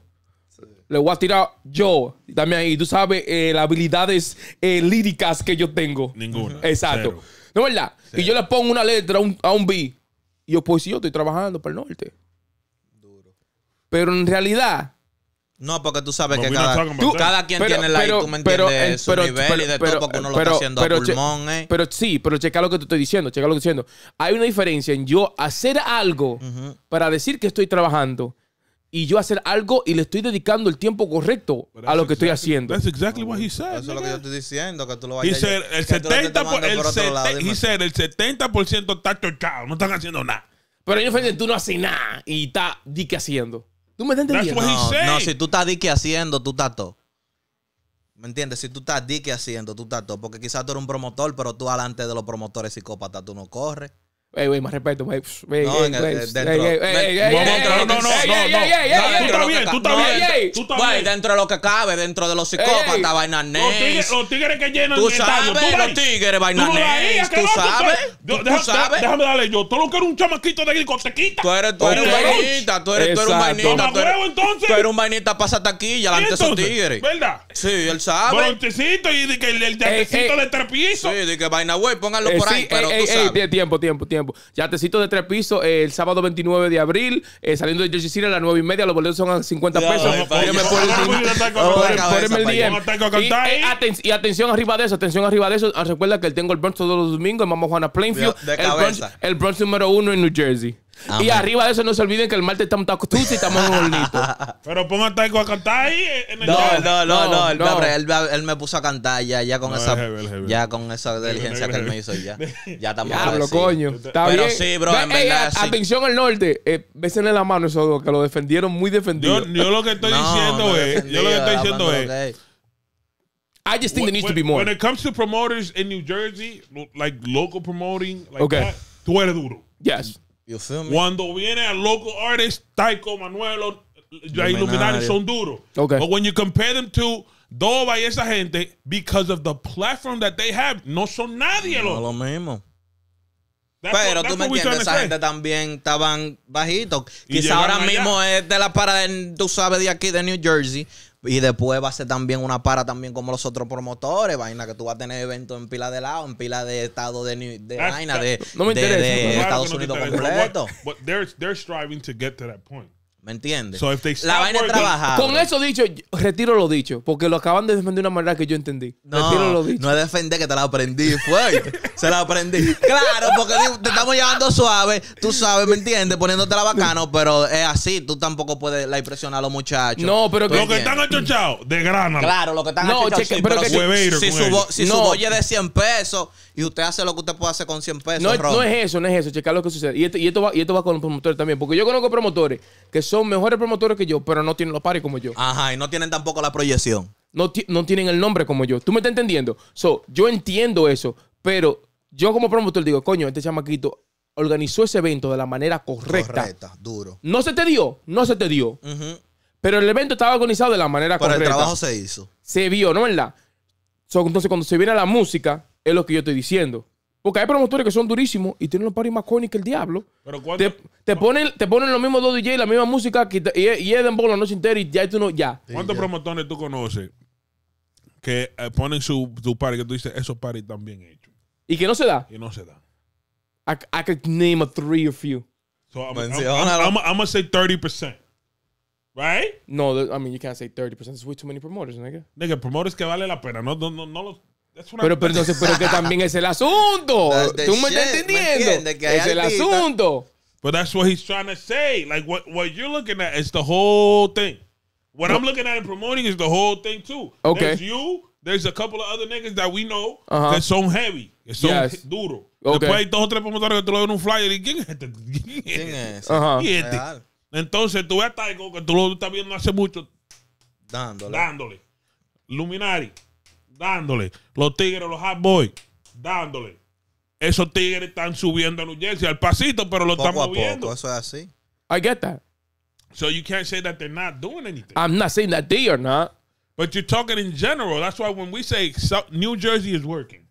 le voy a tirar yo también ahí. Tú sabes eh, las habilidades eh, líricas que yo tengo. Ninguna. Exacto. ¿No es verdad? Y yo le pongo una letra a un, B. Y yo, pues sí, yo estoy trabajando para el norte. Duro. Pero en realidad... No, porque tú sabes que cada, quien tiene la pero, tú me pero, su nivel y de todo, lo haciendo a pulmón, ¿eh? Pero sí, pero checa lo que te estoy diciendo, checa lo que estoy diciendo. Hay una diferencia en yo hacer algo para decir que estoy trabajando y yo hacer algo y le estoy dedicando el tiempo correcto a lo que estoy haciendo. That's exactly what he said. Eso es lo que yo estoy diciendo, que tú lo vayas a... el, 70, por, el, 70% está chochado, no están haciendo nada. Pero en frente tú no haces nada y está dique haciendo. ¿Tú me estás entendiendo? No, no, si tú estás dique haciendo, tú estás todo. ¿Me entiendes? Si tú estás dique haciendo, tú estás todo. Porque quizás tú eres un promotor, pero tú adelante de los promotores psicópatas, tú no corres. Ey, güey, más respeto, güey. No, dentro. No, no, no, no. Tú estás bien, tú estás bien. Güey, dentro de lo que cabe, dentro de los psicópatas, vaina negras. Los tigres que llenan el estadio. Tú sabes, los tigres, vaina negras. Tú sabes. Tú sabes. Déjame darle yo. Tú lo que eres un chamaquito de quita. Tú eres un vainita, tú eres un vainita. Tú eres un vainita, pasa aquí, delante de esos tigres. ¿Verdad? Sí, él sabe. Brontecito y el de le pisos. Sí, de que vaina, güey, póngalo eh, por ahí. Pero eh, tú sabes. Eh, tiempo, tiempo, tiempo te Yatecito de tres pisos eh, el sábado 29 de abril, eh, saliendo de Jersey City a las 9 y media. Los boletos son a 50 pesos. Y atención arriba de eso, atención arriba de eso. Ah, recuerda que tengo el brunch todos los domingos en Mama Juana Plainfield. El brunch número uno en New Jersey. Y arriba de eso no se olviden que el martes estamos tacos y estamos en un hornito. Pero póngate Taiko a cantar ahí. Eh, en el no, no, no, no, él, no. él, me puso a cantar ya, ya con esa ya con esa diligencia que él me hizo ya. [LAUGHS] Ya estamos coño. Este, pero sí, bro, en ey, verdad, Atención al norte, eh, bésenle la mano esos dos que lo defendieron muy defendido. Yo, lo que estoy diciendo es, yo lo que estoy diciendo es I just think there needs to be more. When it comes to promoters in New Jersey, like local promoting, like that, tú eres duro. Yes. Cuando viene a local artist Taiko, Manuel, los Illuminati son duros. Okay. But when you compare them to y esa gente, because of the platform that they have, no son nadie. No lo mismo. Pero tú me entiendes, esa gente también estaban bajitos. Quizá ahora mismo es de la parada, tú sabes, de aquí de New Jersey. Y después va a ser también una para también como los otros promotores, vaina, que tú vas a tener eventos en pila de lado, en pila de estado de, de vaina, de, Estados Unidos completo. But, but striving to get to that point. ¿Me entiendes? la vaina es Con eso dicho, retiro lo dicho, porque lo acaban de defender de una manera que yo entendí. No, retiro lo dicho. No es defender que te la aprendí, fue. se la aprendí. Claro, porque te estamos llevando suave, tú sabes, ¿me entiendes? Poniéndote la bacano, pero es así, tú tampoco puedes la impresionar a los muchachos. No, pero que. Los que están achuchados, de grana. Claro, lo que están no, achuchados, sí, pero, si, su, si es de 100 pesos y usted hace lo que usted puede hacer con 100 pesos. No, no es eso, no es eso, Checa lo que sucede. Y, y esto va, y esto va con los promotores también, porque yo conozco promotores que son son mejores promotores que yo, pero no tienen los pares como yo. Ajá, y no tienen tampoco la proyección. No, no tienen el nombre como yo. ¿Tú me estás entendiendo? So, yo entiendo eso, pero yo como promotor digo, coño, este chamaquito organizó ese evento de la manera correcta. Correcta, duro. No se te dio, no se te dio. Pero el evento estaba organizado de la manera correcta. Pero el trabajo se hizo. Se vio, ¿no verdad? So, entonces, cuando se viene la música, es lo que yo estoy diciendo. Porque hay promotores que son durísimos y tienen los paris más corny que el diablo. te, ponen, te ponen los mismos dos DJ, la misma música y, Eden Ball la noche entera y ya tú no, ya. ¿Cuántos promotores tú conoces que eh, ponen su, su party que tú dices, esos paris están bien hechos? Y que no se da. Y no se da. I, I could name a three of you. So I'm, I'm, gonna say 30%. Right? No, I mean, you can't say 30%. It's way too many promoters, nigga. Nigga, promoters que vale la pena. No, no, no, no los pero, pero, entonces, pero que también es el asunto. ¿Tú me estás entendiendo? es el asunto. But that's what he's trying to say. Like what, what you're looking at is the whole thing. What I'm looking at and promoting is the whole thing too. Okay. There's you. There's a couple of other niggas that we know uh -huh. that son heavy, que son yes. duro. Okay. Después hay dos o tres promotores que te lo ven un flyer y ¿quién es este? ¿Quién es? Este? Entonces tú ves a que tú lo estás viendo hace mucho dándole. Dándole. Luminari dándole. Los Tigres, los Hot Boys, dándole. Esos Tigres están subiendo a New Jersey al pasito, pero lo estamos están moviendo. eso es así. I get that. So you can't say that they're not doing anything. I'm not saying that they are not. But you're talking in general. That's why when we say New Jersey is working.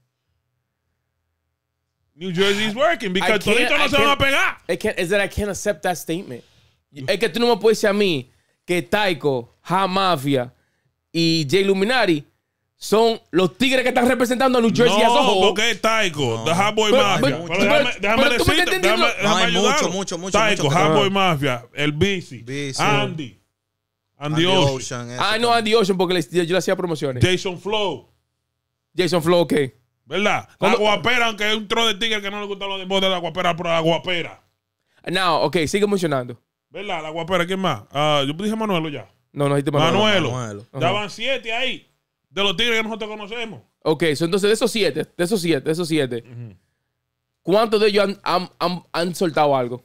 New Jersey is working because Tolito no se van a pegar. is that I can't accept that statement. Es que tú no me puedes decir a mí que Taiko, ha Mafia y Jay Luminari son los tigres que están representando a New Jersey no, a porque Taiko, The Hardboy Mafia. déjame decirte, déjame, Mucho, mucho, mucho, Taiko, Hubboy Mafia, el Bici, Andy, Andy, Ocean. ah, no, Andy Ocean, porque yo le hacía promociones. Jason Flow. Jason Flow, ok. ¿Verdad? La guapera, aunque es un tro de tigre que no le gustan los deportes de la guapera, pero la guapera. No, ok, sigue mencionando. ¿Verdad? La guapera, ¿quién más? Ah, yo dije Manuelo ya. No, no dijiste Manuelo. Manuelo. Manuelo. siete ahí. De los tigres que nosotros conocemos. Ok, entonces de esos siete, de esos siete, de esos siete, ¿cuántos de ellos han, han, han, soltado algo?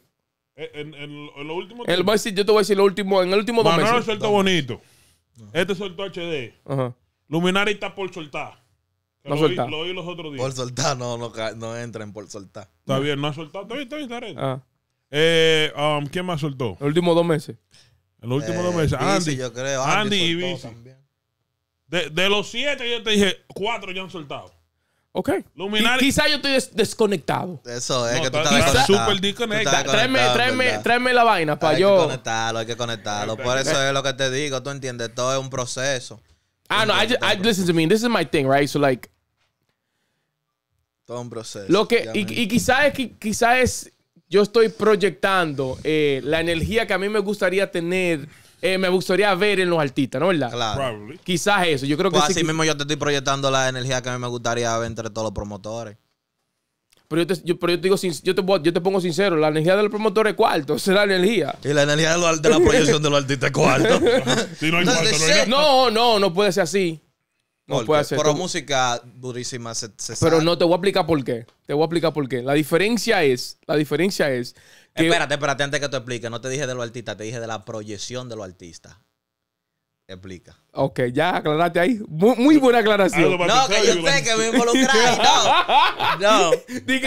Eh, en, en, último. yo te voy a decir lo último, en el último dos Manolo meses. suelta bonito. Este soltó HD. Ajá. Luminari está por soltar. No lo, oí lo los otros días. Por soltar, no, no, no en por soltar. Está bien, no ha soltado. Está bien, ah. eh, um, ¿Quién más soltó? En Los últimos dos meses. En los últimos dos eh, meses. Andy. Yo creo. Andy, y Bici. De, de los siete, yo te dije, cuatro ya han soltado. Ok. quizás Quizá yo estoy desconectado. Eso es, que tú estás desconectado. súper desconectado. Tráeme, la vaina para yo... Hay que conectarlo, hay que conectarlo. Por eso es lo que te digo, tú entiendes, todo es un proceso. Ah, no, I listen to me. This is my thing, right? So, like, Todo es un proceso. lo que. Y, quizás es que Yo estoy proyectando eh, la energía que a mí me gustaría tener eh, me gustaría ver en los artistas, ¿no es verdad? Claro. Quizás eso. Yo creo pues que así mismo yo te estoy proyectando la energía que a mí me gustaría ver entre todos los promotores. Pero yo te, yo te digo, yo te, yo te pongo sincero, la energía del promotor es cuarto, [LAUGHS] esa es la energía. Y la energía de, la proyección de los artistas es cuarto. [LAUGHS] si no, hay cuarto, no, no, no, no puede ser así. No puede Pero música durísima se, Pero no te voy a explicar por qué. Te voy a explicar por qué. La diferencia es, la diferencia es Espérate, espérate, antes que te explique, no te dije de los artistas, te dije de la proyección de los artistas explica. Ok, ya aclaraste ahí. Muy, buena aclaración. No, que yo sé que me involucré. No. [LAUGHS] no. Dije,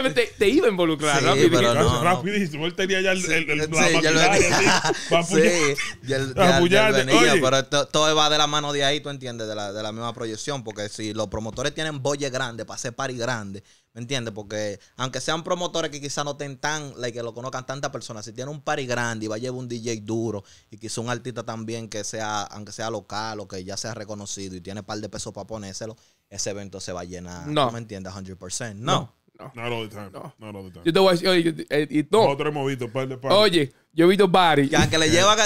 que... te, iba a involucrar, sí, rápido. Pero no, Rapidísimo. Él tenía ya el, el, sí, la ya sí, pero esto, todo va de la mano de ahí, tú entiendes, de la, de la misma proyección. Porque si los promotores tienen bolle grande para hacer party grande ¿Me entiendes? Porque aunque sean promotores que quizás no estén tan, que lo conozcan tantas personas, si tiene un party grande y va a llevar un DJ duro y quizá un artista también que sea, aunque sea local o que ya sea reconocido y tiene un par de pesos para ponérselo, ese evento se va a llenar. No. ¿Me entiendes? 100%. no. No. Not all the time. No. Not all the time. Yo te voy a decir, oye, y no. Nosotros hemos visto par de par. Oye, yo he visto Barry. Ya que le lleva a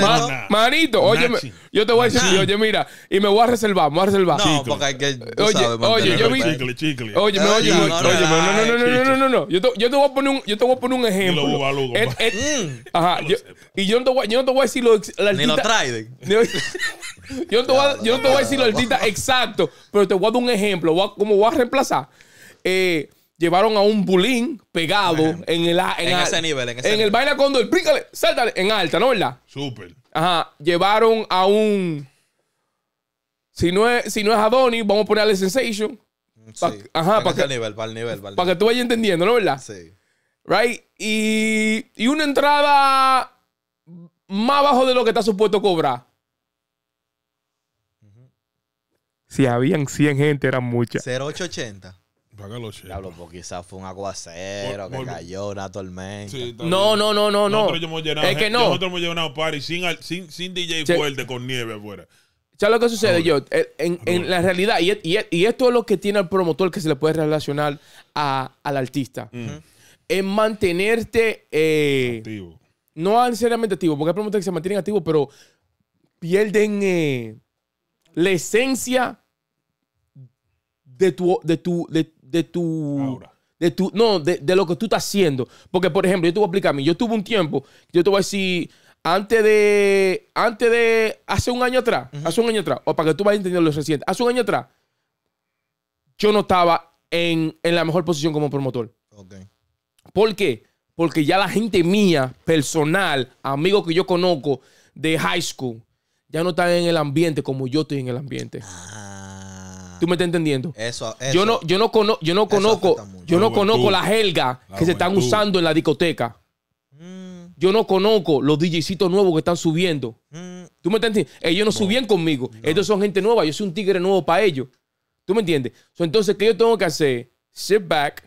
Ma, manito, oye, yo te voy a decir, oye, mira, y me voy a reservar, me voy a reservar. No, porque hay que. oye, oye, yo vi. Chicle, Oye, oye, no, no, no, no, no, no, no, no, no. Yo te, yo te voy a poner un, yo te voy a poner un ejemplo. ajá. y yo no, te voy, yo no te voy a decir lo artista. Ni lo traen. Yo no te voy a, yo no te voy a decir los artistas exacto pero te voy a dar un ejemplo, voy como voy a reemplazar. Eh, llevaron a un bulín pegado en el en, en ese nivel, en, ese en el vaina en alta, ¿no verdad? Súper. Ajá, llevaron a un si no es si no es vamos a ponerle Sensation. ajá, para que nivel, para el nivel, para que tú vayas entendiendo, ¿no verdad? Sí. Right? Y, y una entrada más bajo de lo que está supuesto cobrar. Si habían 100 gente, eran muchas. 0880. Paga Diablo, porque quizás fue un aguacero que cayó, una tormenta. no, no, no, no, no. Nosotros hemos llenado, es que no. Nosotros hemos llenado party sin, sin, DJ fuerte con nieve afuera. ¿Sabes lo que sucede, yo? En, en, la realidad, y, y, y, esto es lo que tiene el promotor que se le puede relacionar a, al artista, mm. es mantenerte... Eh, activo. No necesariamente activo, porque hay promotores que se mantienen activos, pero pierden eh, la esencia de tu, de tu, de tu... De tu, no, de, lo que tú estás haciendo. Porque, por ejemplo, yo te voy a explicar a mí. Yo tuve un tiempo, yo te voy a decir, antes de, antes de, hace un año atrás, hace un año atrás, o para que tú vayas entendiendo lo reciente, hace un año atrás, yo no estaba en, la mejor posición como promotor. porque ¿Por qué? Porque ya la gente mía, personal, amigos que yo conozco de high school, ya no están en el ambiente como yo estoy en el ambiente. Ah. ¿Tú me estás entendiendo? Eso, Yo no, yo no, yo no conozco, yo no conozco la jerga que se están usando en la discoteca. Mm. Yo no conozco los DJcitos nuevos que están subiendo. Mm. ¿Tú me estás Ellos no, subían conmigo. Estos son gente nueva. Yo soy un tigre nuevo para ellos. ¿Tú me entiendes? entonces, ¿qué yo tengo que hacer? Sit back,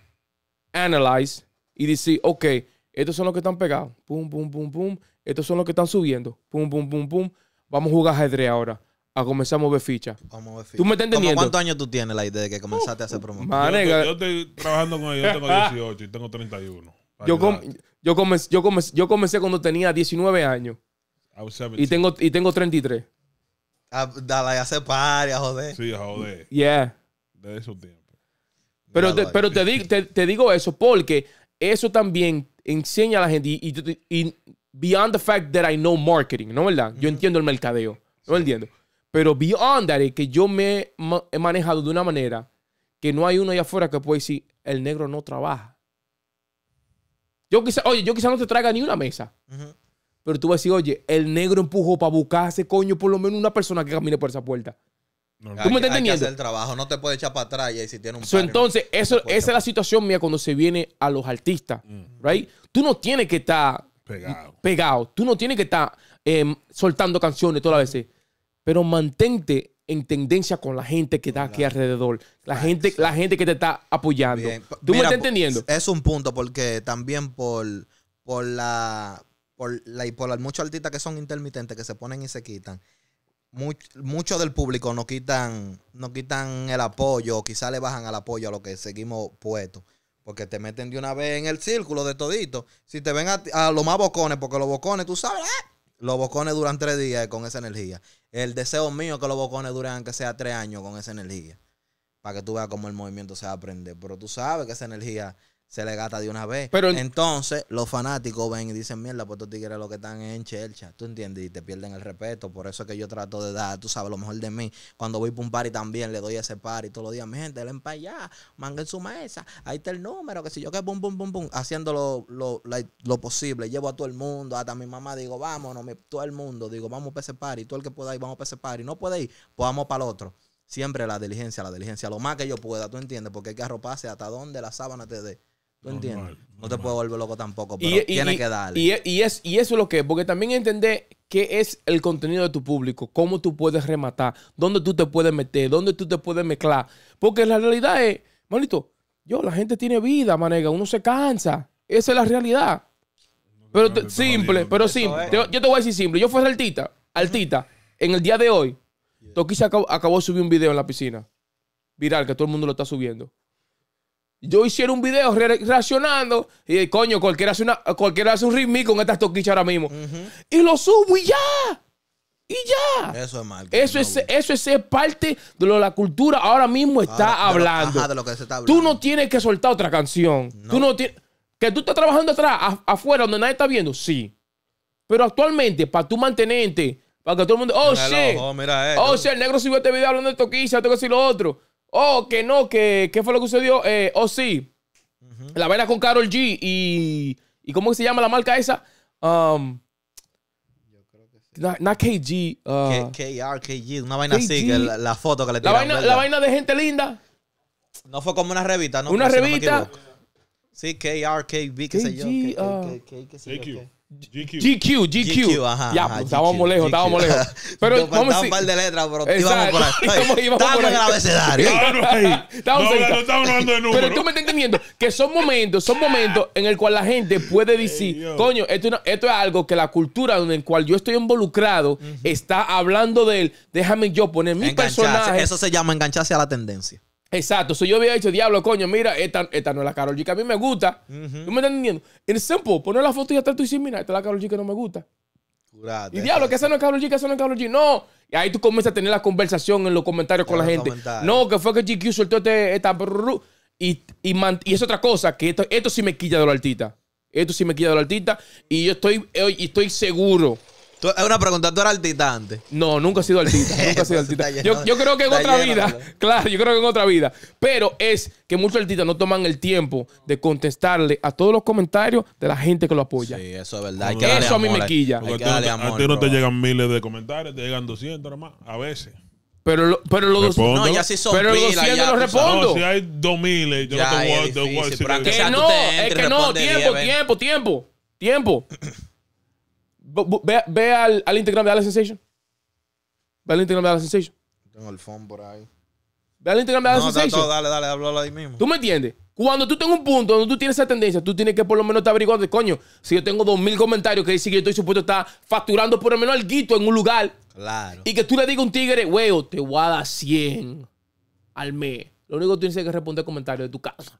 analyze y decir, ok, estos son los que están pegados. Pum, pum, pum, pum. Estos son los que están subiendo. Pum, pum, pum, pum. Vamos a jugar ajedrez ahora a comenzar a mover ficha. A ¿Tú me ¿Cuántos años tú tienes la idea de que comenzaste a hacer promoción? Yo, estoy trabajando con ellos, yo tengo 18 [LAUGHS] y tengo 31. Yo, yo, comencé, yo, comencé, cuando tenía 19 años. Y tengo, y tengo 33. A, ah, dale, a hacer a joder. Sí, joder. Yeah. De esos tiempos. Pero, te, pero te, digo, te, digo eso porque eso también enseña a la gente. Y, beyond the fact that I know marketing, ¿no es verdad? Yo entiendo el mercadeo. ¿No entiendo? Pero beyond that, que yo me he manejado de una manera que no hay uno allá afuera que puede decir, el negro no trabaja. Yo quizá, oye, yo quizá no te traiga ni una mesa. Pero tú vas a decir, oye, el negro empujó para buscarse, coño, por lo menos una persona que camine por esa puerta. No, ¿Tú me estás entendiendo? el trabajo, no te puede echar para atrás y ahí si tiene un Entonces, eso, esa es la situación mía cuando se viene a los artistas, mm. right? Tú no tienes que estar pegado. Tú no tienes que estar em, soltando canciones todas las veces pero mantente en tendencia con la gente que está aquí alrededor, la gente, la gente que te está apoyando. ¿Tú me estás entendiendo? Es un punto porque también por, por la por la y por muchos artistas que son intermitentes que se ponen y se quitan. Muchos mucho del público no quitan, no quitan el apoyo, Quizás le bajan al apoyo a lo que seguimos puestos. Porque te meten de una vez en el círculo de todito. Si te ven a, los más bocones, porque los bocones, tú sabes, ¿eh? los bocones duran tres días con esa energía. El deseo mío es que los bocones duren aunque sea tres años con esa energía. Para que tú veas cómo el movimiento se va a aprender. Pero tú sabes que esa energía se le gata de una vez. Entonces, los fanáticos ven y dicen, mierda, pues tú tigres lo que están en chelcha. ¿Tú entiendes? Y te pierden el respeto. Por eso es que yo trato de dar, tú sabes, lo mejor de mí. Cuando voy para un party también le doy ese party todos los días. Mi gente, ven para allá, manguen su mesa, ahí está el número, que si yo que bum, bum, bum, bum, haciendo lo, posible. Llevo a todo el mundo, hasta mi mamá digo, vámonos, todo el mundo. Digo, vamos para ese party, todo el que pueda ir, vamos para ese party. No puede ir, pues vamos para el otro siempre la diligencia, la diligencia, lo más que yo pueda, ¿tú entiendes? Porque hay que arroparse hasta donde la sábana te dé. No te puedo volver loco tampoco, pero y, tiene que darle. Y, es, y eso es lo que es, porque también entender qué es el contenido de tu público, cómo tú puedes rematar, dónde tú te puedes meter, dónde tú te puedes mezclar. Porque la realidad es, manito, yo, la gente tiene vida, manega, uno se cansa. Esa es la realidad. Pero simple, pero simple. yo te voy a decir simple. Yo fui altita, altita, en el día de hoy, Toki acabó, acabó de subir un video en la piscina. Viral, que todo el mundo lo está subiendo. Yo hiciera un video reaccionando y coño, cualquiera hace, cualquiera hace un ritmo con estas toquichas ahora mismo. Y lo subo y ya. Y ya. Eso es Eso, es, parte de lo que la cultura ahora mismo está, hablando. Tú no tienes que soltar otra canción. Que tú estás trabajando atrás, afuera, donde nadie está viendo, sí. Pero actualmente, para tu mantenente, para que todo el mundo. Oh, mira shit. oh, shit, el negro subió este video hablando de toquichas, tengo que decir lo otro. Oh, que no, que ¿qué fue lo que sucedió? Eh, oh, sí. La vaina con Carol G y. ¿Y cómo se llama la marca esa? Um, Yo creo que sí. na, KG. Uh, KR, KG, una vaina así, que la, foto que le tiraron. La vaina, la vaina de gente linda. No fue como una revista, ¿no? Una revista. sí, KR, KB, uh, qué sé yo. K, KK, KK, qué sé yo. GQ. GQ, GQ. ajá, ya, ajá, estábamos lejos, estábamos lejos. [LAUGHS] Pero vamos a un de letras, pero por ahí. [LAUGHS] en el abecedario. [LAUGHS] no, estamos Pero tú me estás entendiendo que son momentos, son momentos en el cual la gente puede decir, coño, esto, es algo que la cultura en el cual yo estoy involucrado está hablando de él. Déjame yo poner mi personaje. Eso se llama engancharse a la tendencia. Exacto. si yo había dicho, diablo, coño, mira, esta, esta no es la Carol G que a mí me gusta. Uh ¿No me estás entendiendo? En simple, poner la foto y ya está tú y mira, esta es la Carol G que no me gusta. Y diablo, que esa no es Carol G, que esa no es Carol G. No. Y ahí tú comienzas a tener la conversación en los comentarios con, la gente. No, que fue que GQ soltó este, esta. Y, y, y, es otra cosa, que esto, esto sí me quilla de la artista. Esto sí me quilla de la artista Y yo estoy, estoy seguro es una pregunta, ¿tú eras artista antes? No, nunca he sido artista. [LAUGHS] nunca he sido artista. Yo, creo que en otra vida, claro, yo creo que en otra vida. Pero es que muchos artistas no toman el tiempo de contestarle a todos los comentarios de la gente que lo apoya. Sí, eso es verdad. eso a mí me quilla. a ti no te llegan miles de comentarios, te llegan 200 nomás, a veces. Pero, pero los 200 No, ya sí son Pero los no respondo. si hay 2000, yo no te voy a decir. Eh, que no, es que no, tiempo, tiempo, tiempo, tiempo. Ve, al, al, Instagram de La Sensation. Ve al Instagram de La Sensation. Tengo el phone por ahí. Ve al Instagram de Sensation no, Sensation. dale, dale, dale, háblalo ahí mismo. ¿Tú me entiendes? Cuando tú tengas un punto donde tú tienes esa tendencia, tú tienes que por lo menos estar averiguando, coño, si yo tengo 2.000 comentarios que dicen que yo estoy supuesto a estar facturando por lo menos algo en un lugar. Claro. Y que tú le digas a un tigre, weo, te voy a dar 100 al mes. Lo único que tú tienes que responder comentarios de tu casa.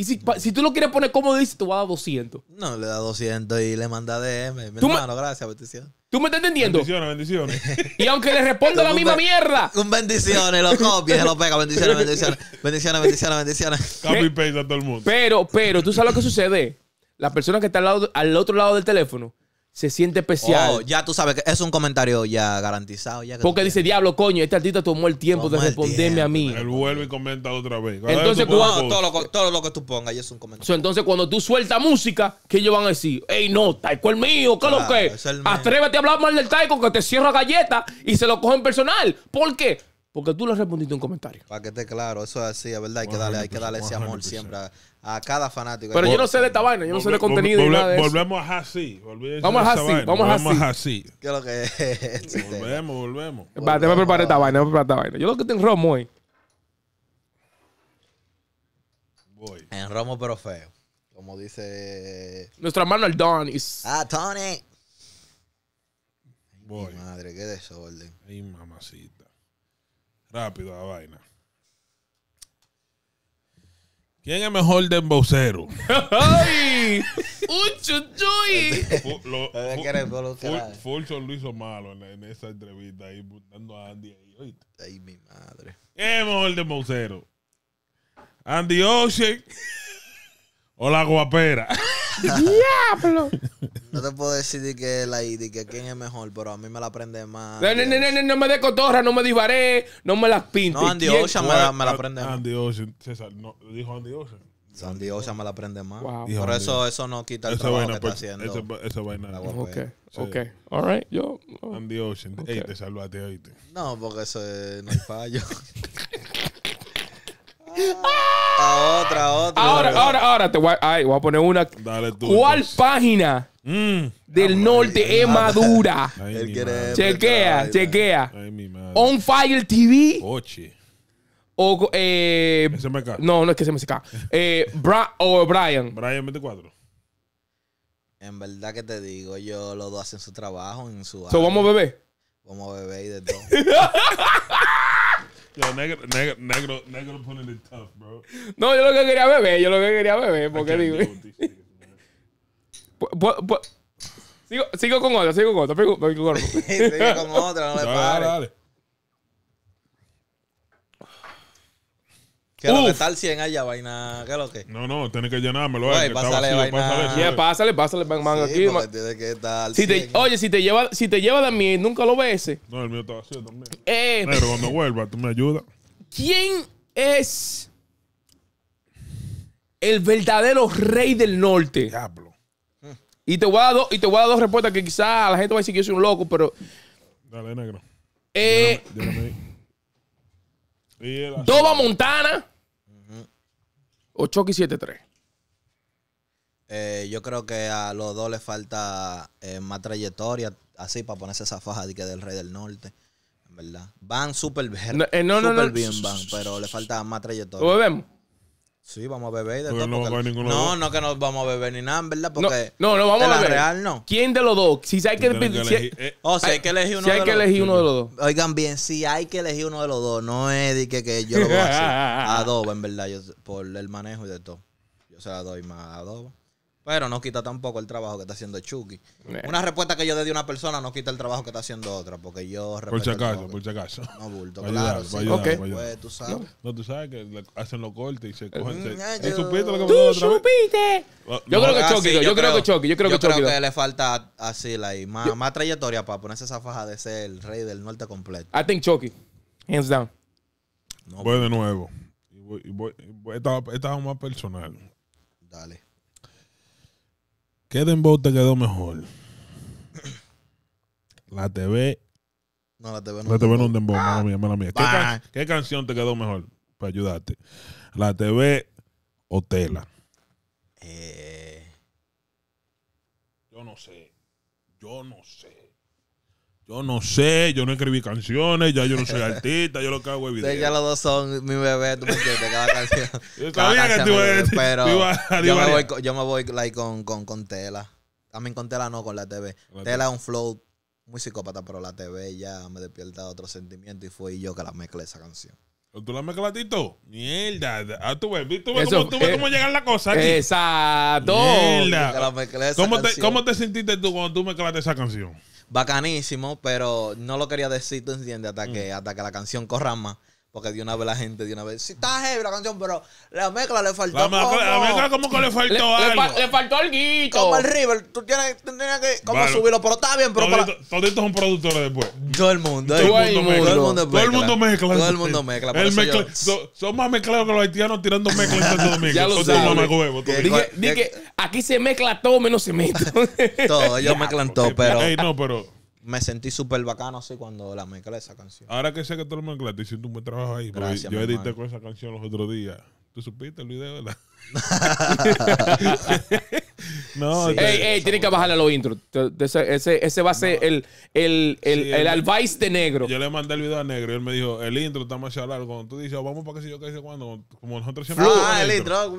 Y si, si tú lo quieres poner cómodo, dice, te voy a dar 200. No, le da 200 y le manda DM. Mi hermano, gracias, bendición. ¿Tú me estás entendiendo? Bendiciones, bendiciones. [LAUGHS] Y aunque le responda la misma mierda. Un bendiciones, lo copia, se lo pega. Bendiciones, bendiciones. Bendiciones, bendiciones, bendiciones. [LAUGHS] Copy paste a todo el mundo. Pero, pero, ¿tú sabes lo que sucede? La persona que está al, lado, al otro lado del teléfono se siente especial. Oh, ya tú sabes que es un comentario ya garantizado. Porque dice, diablo, coño, este artista tomó el tiempo de responderme a mí. Él vuelve y comenta otra vez. entonces, cuando, todo, lo, que tú pongas ya es un comentario. entonces, cuando tú sueltas música, ¿qué ellos van a decir? Ey, no, Taiko el mío, ¿qué lo que? Atrévete a hablar mal del Taiko que te cierra galleta y se lo cogen personal. ¿Por qué? Porque tú le respondiste un comentario. Para que esté claro, eso es así, es verdad. Hay que darle, hay que darle pues, ese amor pues, siempre. A, a cada fanático. Pero yo no sé de esta vaina, yo no sé de contenido. Volve nada de eso. Volvemos a así. Vamos a así, vamos a así. así. ¿Qué lo que es? Volvemos, volvemos. Va, a preparar esta vaina, a preparar esta vaina. Yo lo que tengo romo hoy. Voy. En romo pero feo. Como dice... nuestra hermano el Don is... Ah, Tony. Voy. madre, qué desorden. Ay, mamacita. Rápido la vaina. ¿Quién es mejor de embocero? [LAUGHS] ¡Ay! ¡Un chuchuy! [LAUGHS] Fulson lo hizo malo en, esa entrevista ahí, buscando a Andy ahí. ¡Ay, mi madre! ¿Quién es mejor de embocero? Andy Ocean. Hola, guapera. ¡Diablo! No te puedo decir de que, la, de que quién es mejor, pero a mí me la aprende más. No, no, no, no, no me des cotorra, no me divaré no me las pinte. No, Andy Ocean me la, prende aprende más. Andy Ocean, César, no, dijo Andy Ocean. Andy Ocean me la aprende más. Y por eso, eso no quita el trabajo que pues, está haciendo. Eso vaina. La ok, ok. All right, yo. Andy Ocean. Okay. Ey, te salvaste, te. No, porque eso es, no hay fallo. [LAUGHS] otra, otra. Ahora, ahora, ahora, te voy a, voy a poner una. Dale tú. ¿Cuál página mm. del norte es madura? chequea, chequea. On Fire TV. O, eh, No, no es que se me Eh, o Brian. Brian 24. En verdad que te digo, yo los dos hacen su trabajo en su. So, vamos a beber. Vamos a beber y de todo. [LAUGHS] Yo, negro, negro, negro, negro pone it tough, bro. No, yo lo que quería beber, yo lo que quería beber, porque digo. Sigo, sigo con otra, sigo con otra, sigo con otra. sigo con otra, [LAUGHS] no le pares. Dale, dale. Que lo que está al 100 allá, vaina. ¿Qué lo que? No, no, tiene que llenármelo. Oye, pásale, vaina. Pásale, pásale, pásale, man, aquí. Tiene que estar al si oye, si te lleva, si te lleva de mí, nunca lo ves. No, el mío está vacío también. Eh, Pero cuando vuelva, tú me ayudas. ¿Quién es el verdadero rey del norte? Diablo. Y te, voy a dar dos, y te voy a dar respuestas que quizás la gente va a decir que yo soy un loco, pero. Dale, negro. Eh. Llévame, Doba Montana. ochoqui Chucky 8 eh, yo creo que a los dos Le falta eh, más trayectoria, así, para ponerse esa faja de que del Rey del Norte. En verdad. Van súper bien. Eh, super bien van, pero le falta más trayectoria. Lo vemos. Sí, vamos a beber. De todo, no, no, no que no vamos a beber ni nada, ¿verdad? Porque no, no, vamos a beber. real no. ¿Quién de los dos? Si hay que, si hay... elegir eh. oh, uno, de, que los... uno de los dos. Oigan bien, si hay que elegir uno de los dos, no es de que, yo lo voy a hacer. [LAUGHS] Adobo, en verdad, yo, por el manejo y de todo. Yo se la doy más a Adobo. Pero no quita tampoco el trabajo que está haciendo Chucky. Eh. Una respuesta que yo dé de una persona no quita el trabajo que está haciendo otra, porque yo... Por si acaso, por si No, bulto, [LAUGHS] claro. Ayudar, okay. pues, tú sabes. No, tú sabes que hacen los cortes y se cogen... Mm, se... supiste lo que ¡Tú supiste! Ah, yo, creo que Chucky, yo, creo, que Chucky, yo creo que Chucky. Yo creo que, le falta así, like, más, trayectoria para ponerse esa faja de ser el rey del norte completo. I think Chucky. Hands down. No, voy pues. de nuevo. Y voy, voy, es más personal. Dale. ¿Qué dembow te quedó mejor? [CLEARS THROAT] La TV. No, la TV no. La TV no un dembow, mala ah. mía, mala mía. ¿Qué, canción te quedó mejor para ayudarte? La TV o tela. Eh. Yo no sé. Yo no sé. Yo no sé, yo no escribí canciones, ya yo no soy [LAUGHS] artista, yo lo que hago es video. ya los dos son mi bebé, tú me entiendes, cada [LAUGHS] canción. sabía que tú eres. Pero yo, me voy, con, con, con tela. También con tela no, con la TV. tela es un flow muy psicópata, pero la TV ya me despierta otro sentimiento y fui yo que la mezclé esa canción. ¿Tú la mezclaste tú? Mierda. Ah, tú ves, tú cómo, tú eh, llegan las cosas aquí. Exacto. Mierda. ¿Cómo te, ¿Cómo te sentiste tú cuando tú mezclaste esa canción? bacanísimo, pero no lo quería decir, ¿tú entiendes? Hasta, mm. hasta que la canción corra más. Porque de una vez la gente, de una vez. Sí, está heavy la canción, pero la mezcla le faltó. La mezcla, como, la mezcla como que le faltó algo. Le, faltó Como el River, tú tienes, que como subirlo, pero está bien. Pero Todito, para... toditos son productores después. Eh. Todo el mundo. Todo el mundo, todo el mundo mezcla. Todo el mundo mezcla. Todo el mundo mezcla. son más mezclados que los haitianos tirando mezcla en Santo [LAUGHS] Domingo. ya lo sabes. Dije, dije, aquí se mezcla todo menos cemento. [LAUGHS] todo, ellos mezclan todo, pero. Ey, no, pero me sentí súper bacano así cuando la mezclé esa canción. Ahora que sé que tú lo mezclaste, hiciste un buen trabajo ahí. Gracias, yo edité con esa canción los otros días. ¿Tú supiste el video, verdad? [LAUGHS] [LAUGHS] [LAUGHS] No, sí. ey, ey, que bajarle a los intros. Ese, ese, va a ser el, el, el, de negro. Yo le mandé el video a negro y él me dijo: el intro está más largo. Cuando tú dices, vamos para que si yo qué sé cuando, como nosotros siempre. Ah, el intro.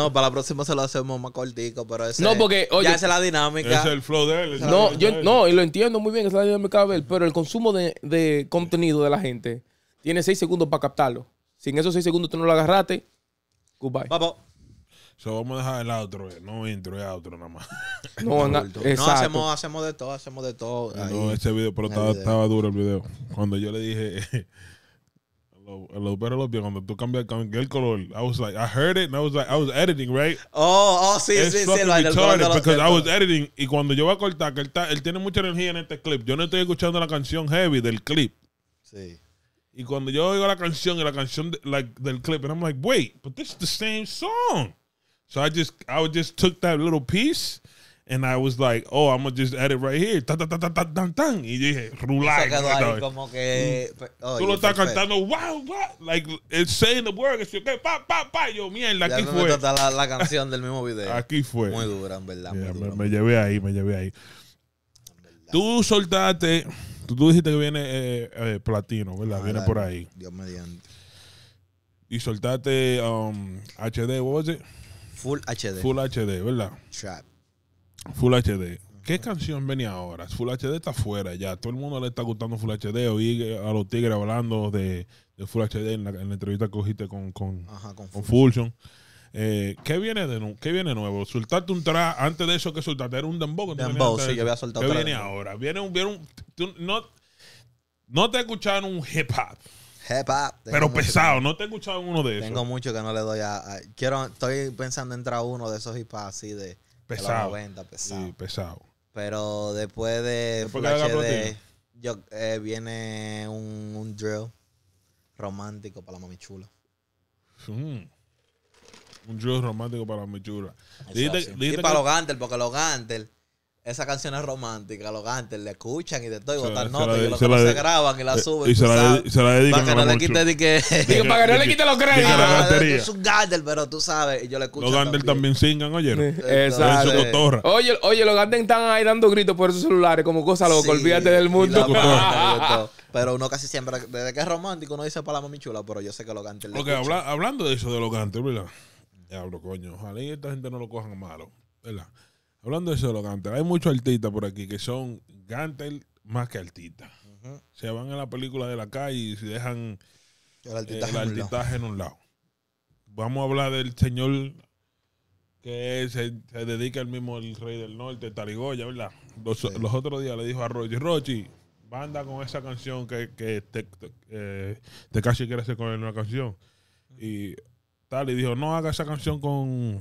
no, para la próxima se lo hacemos más cortico, pero ese, No, porque. Oye, ya es la dinámica. es el flow de él. No, yo, no, y lo entiendo muy bien, esa es la dinámica de él, pero el consumo de, de contenido de la gente tiene seis segundos para captarlo. si en esos seis segundos tú no lo agarraste, goodbye. Vamos. So, vamos a dejar el outro, eh. no intro, es otro nada más. [LAUGHS] No, no, hacemos, hacemos de todo, hacemos de todo. no, este video, pero estaba, duro el video. Cuando yo le dije a los perros los cuando tú cambias el color, I was like, I heard it and I was like, I was editing, right? Oh, oh, sí, sí, sí, lo retarded because I was editing y cuando yo voy a cortar, que él, tiene mucha energía en este clip. Yo no estoy escuchando la canción heavy del clip. Sí. Y cuando yo oigo la canción y la canción del clip, and I'm like, wait, but this is the same song. So I just I just took that little piece and I was like, oh, I'm gonna just add it right here. Y ta ta ta ta Y dije, Ahí como que, oh, Tú lo estás cantando, wow, wow. Like, it's saying the word. It's pa, pa, pa. Yo, mierda, aquí fue. La, la canción del mismo video. Aquí fue. Muy dura, en verdad. me, llevé ahí, me llevé ahí. Tú soltaste, tú, dijiste que viene eh, eh, platino, ¿verdad? Ah, viene por ahí. Dios mediante. Y soltaste um, HD, ¿what was it? Full HD. Full HD, ¿verdad? Full HD. ¿Qué canción venía ahora? Full HD está afuera ya. Todo el mundo le está gustando Full HD. Oí a los tigres hablando de, Full HD en la, entrevista que cogiste con, con, eh, ¿qué, viene de ¿Qué viene nuevo? Soltarte un tra antes de eso que soltaste era un dembow. Dembow, sí, yo había soltado ¿Qué viene ahora? Viene un. Viene un no, no te escucharon un hip hop. Pero pesado, ¿no te he escuchado uno de esos? Tengo mucho que no le doy a, quiero Estoy pensando en entrar a uno de esos hip hop así de, pesado. pesado. Sí, pesado. Pero después de de, yo, eh, viene un, un, drill romántico para la mami chula. Mm. Un drill romántico para la mami chula. y para los Gantel, porque los Gantel esa canción es romántica, los gantes le escuchan y de todo, y botan notas, y se graban y la eh, suben. Y se la, dedican para que no le quite [LAUGHS] de que, Para que no le quite los créditos. Es un gantel, pero tú sabes, y yo le escucho. Los gantel también singan, oye. Exacto. su Oye, oye, los gantes están ahí dando gritos por esos celulares, como cosa loca, olvídate del mundo. [LAUGHS] Pero uno casi siempre, desde que es romántico, uno dice palabra chula, pero yo sé que los gantes le escuchan hablando de eso de los gantes, ¿verdad? Diablo, coño. Ojalá y esta gente no lo cojan malo, ¿verdad? Hablando de eso Gantel, hay muchos artistas por aquí que son Gantel más que artistas. Se van a la película de la calle y se dejan el artistaje, eh, en, un lado. Vamos a hablar del señor que se, se dedica al mismo el Rey del Norte, Tarigoya, ¿verdad? Los, otros días le dijo a Rochi, Rochi, banda con esa canción que, que te, este, casi eh, quieres hacer con una canción. Y tal, y dijo, no haga esa canción con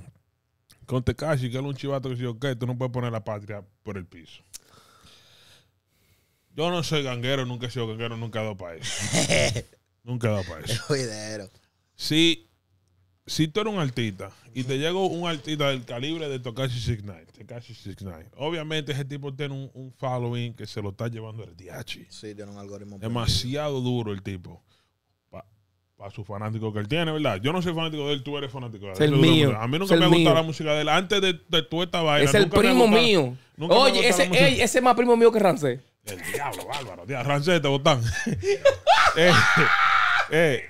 con Tekashi, que era un chivato que dice, ok, Tú no puedes poner la patria por el piso. Yo no soy ganguero, nunca he sido ganguero, nunca he dado para eso. [LAUGHS] nunca he dado para eso. Si, si tú eres un artista y te llega un artista del calibre de Tekashi 69, obviamente ese tipo tiene un, un following que se lo está llevando el DH. Sí, tiene un algoritmo. Demasiado duro el tipo a su fanático que él tiene, ¿verdad? Yo no soy fanático de él, tú eres fanático de él. Es el mío. A mí nunca me ha gustado la música de él. Antes de, de tú esta vaina. Es el primo mío. Oye, ese, ese es más primo mío que Rancé. El diablo, bárbaro. Rancé, te este, botan. [LAUGHS] eh, eh,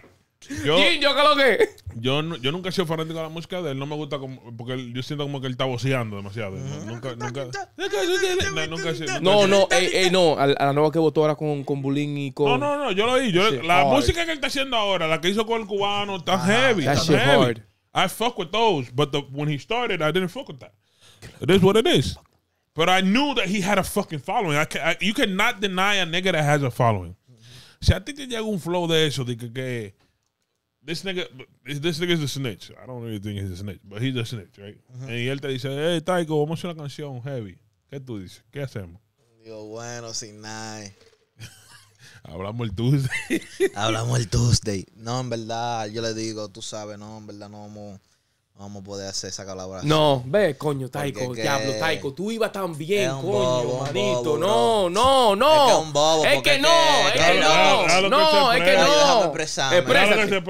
yo, yo, ¿qué lo que. Yo, yo nunca he sido fanático de la música de él, no me gusta porque yo siento como que él está voceando demasiado. nunca, nunca, no, no, ey, no, a, la nueva que votó ahora con, con Bulín y con. No, no, no, yo lo oí. Yo, La música que él está haciendo ahora, la que hizo con el cubano, está ah, heavy. está heavy. Hard. I fuck with those, but the, when he started, I didn't fuck with that. It is what it is. But I knew that he had a fucking following. you cannot deny a nigga that has a following. Si a ti que llega un flow de eso, de que, que this nigga, this nigga is a snitch. I don't really think he's a snitch, but he's a snitch, right? Y uh-huh. él te dice, hey, Taiko, vamos a hacer una canción heavy. ¿Qué tú dices? ¿Qué hacemos? Digo, bueno, sin nada. [LAUGHS] Hablamos el Tuesday. [LAUGHS] Hablamos el Tuesday. No, en verdad, yo le digo, tú sabes, no, en verdad, no vamos vamos a poder hacer esa colaboración. No, ve, coño, Taiko, diablo, Taiko, tú ibas tan bien, coño, bobo, no, no, no. Es que, un bobo, es que no, es que, no, no, es que no. Exprésate,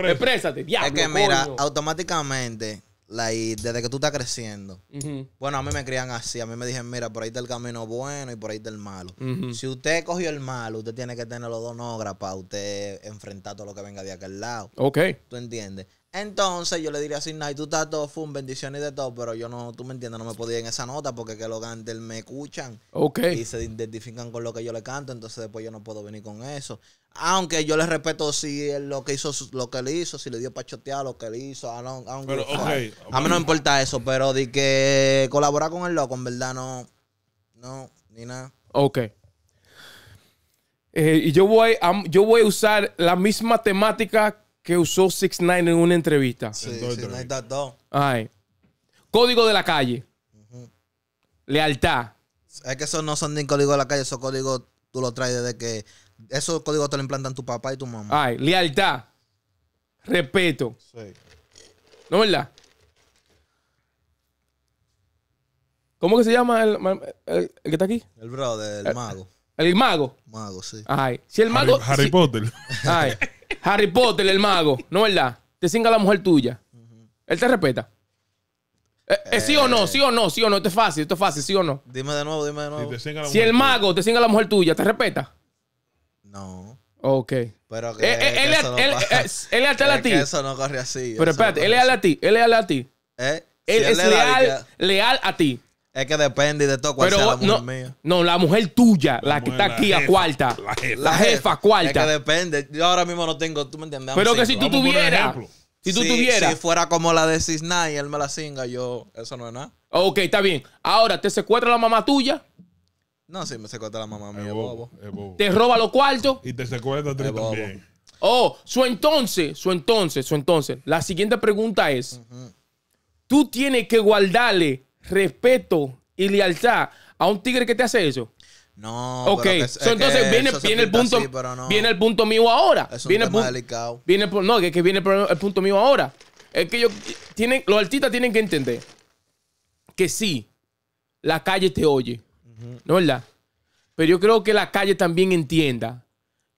exprésate, diablo. Es que mira, automáticamente, desde que tú estás creciendo, bueno, a mí me crían así, a mí me dijeron, mira, por ahí está el camino bueno y por ahí está el malo. Si usted cogió el malo, usted tiene que tener los dos para usted enfrentar todo lo que venga de aquel lado. Ok. ¿Tú entiendes? Entonces yo le diría así, Nay, tú estás todo fun, bendiciones de todo, pero yo no, tú me entiendes, no me podía ir en esa nota porque que los ganders me escuchan y se identifican con lo que yo le canto, entonces después yo no puedo venir con eso. Aunque yo le respeto si él lo que hizo, lo que él hizo, si le dio para chotear lo que él hizo, aunque a mí no me importa eso, pero di que colaborar con el loco, en verdad no, no, ni nada. Ok. Eh, y yo voy, a, yo voy a usar la misma temática que usó 6 9 en una entrevista. Sí, Ay. Código de la calle. Lealtad. Es que esos no son ni códigos de la calle, esos códigos tú los traes desde que. Esos códigos te lo implantan tu papá y tu mamá. Ay, lealtad. Respeto. Sí. ¿No verdad? ¿Cómo que se llama el, que está aquí? El brother, el, eh, mago. ¿El mago? Mago, sí. Ay. Si el mago. Harry, Potter. Ay. [LAUGHS] Harry Potter, el mago, ¿no es verdad? Te cinga la mujer tuya. Él te respeta. ¿Es eh, eh, sí o no, sí o no, sí o no. Esto es fácil, esto es fácil, sí o no. Dime de nuevo, dime de nuevo. Si, el mago te cinga la mujer tuya, ¿te respeta? No. Ok. Pero eh, que, él, él, él, a ti. Eso no corre así. Pero espérate, él es leal a ti, él es leal a ti. ¿Eh? él, es, leal, leal a ti. Es que depende de todo cuál Pero, la mujer mía. No, la mujer tuya, la, que está aquí a cuarta. La jefa, cuarta. Es que depende. Yo ahora mismo no tengo, tú me entiendes. Pero que si tú tuvieras. Si tú tuvieras. Si fuera como la de Cisna y él me la singa, yo. Eso no es nada. Ok, está bien. Ahora, ¿te secuestra la mamá tuya? No, sí, me secuestra la mamá mía, es bobo, Es bobo. Te roba los cuartos. Y te secuestra tú también. Oh, su entonces, su entonces, su entonces. La siguiente pregunta es: Tú tienes que guardarle respeto y lealtad a un tigre que te hace eso? No. Ok. entonces viene, el punto, viene el punto mío ahora. Es viene no, que, que viene el, el, punto mío ahora. Es que yo, tienen, los artistas tienen que entender que sí, la calle te oye. ¿No es verdad? Pero yo creo que la calle también entienda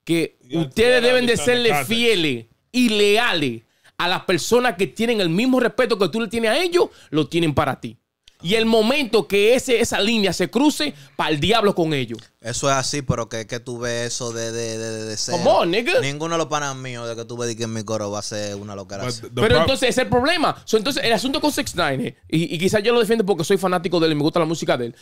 que ustedes deben de serle fieles y leales a las personas que tienen el mismo respeto que tú le tienes a ellos, lo tienen para ti. Y el momento que ese, esa línea se cruce, para el diablo con ellos. Eso es así, pero que, que tú ves eso de, de, de, de ser. nigga. Ninguno de los panas míos de que tú ves que en mi coro va a ser una locura. pero entonces es el problema. entonces, el asunto con Sex Nine, y, quizás yo lo defiendo porque soy fanático de él y me gusta la música de él,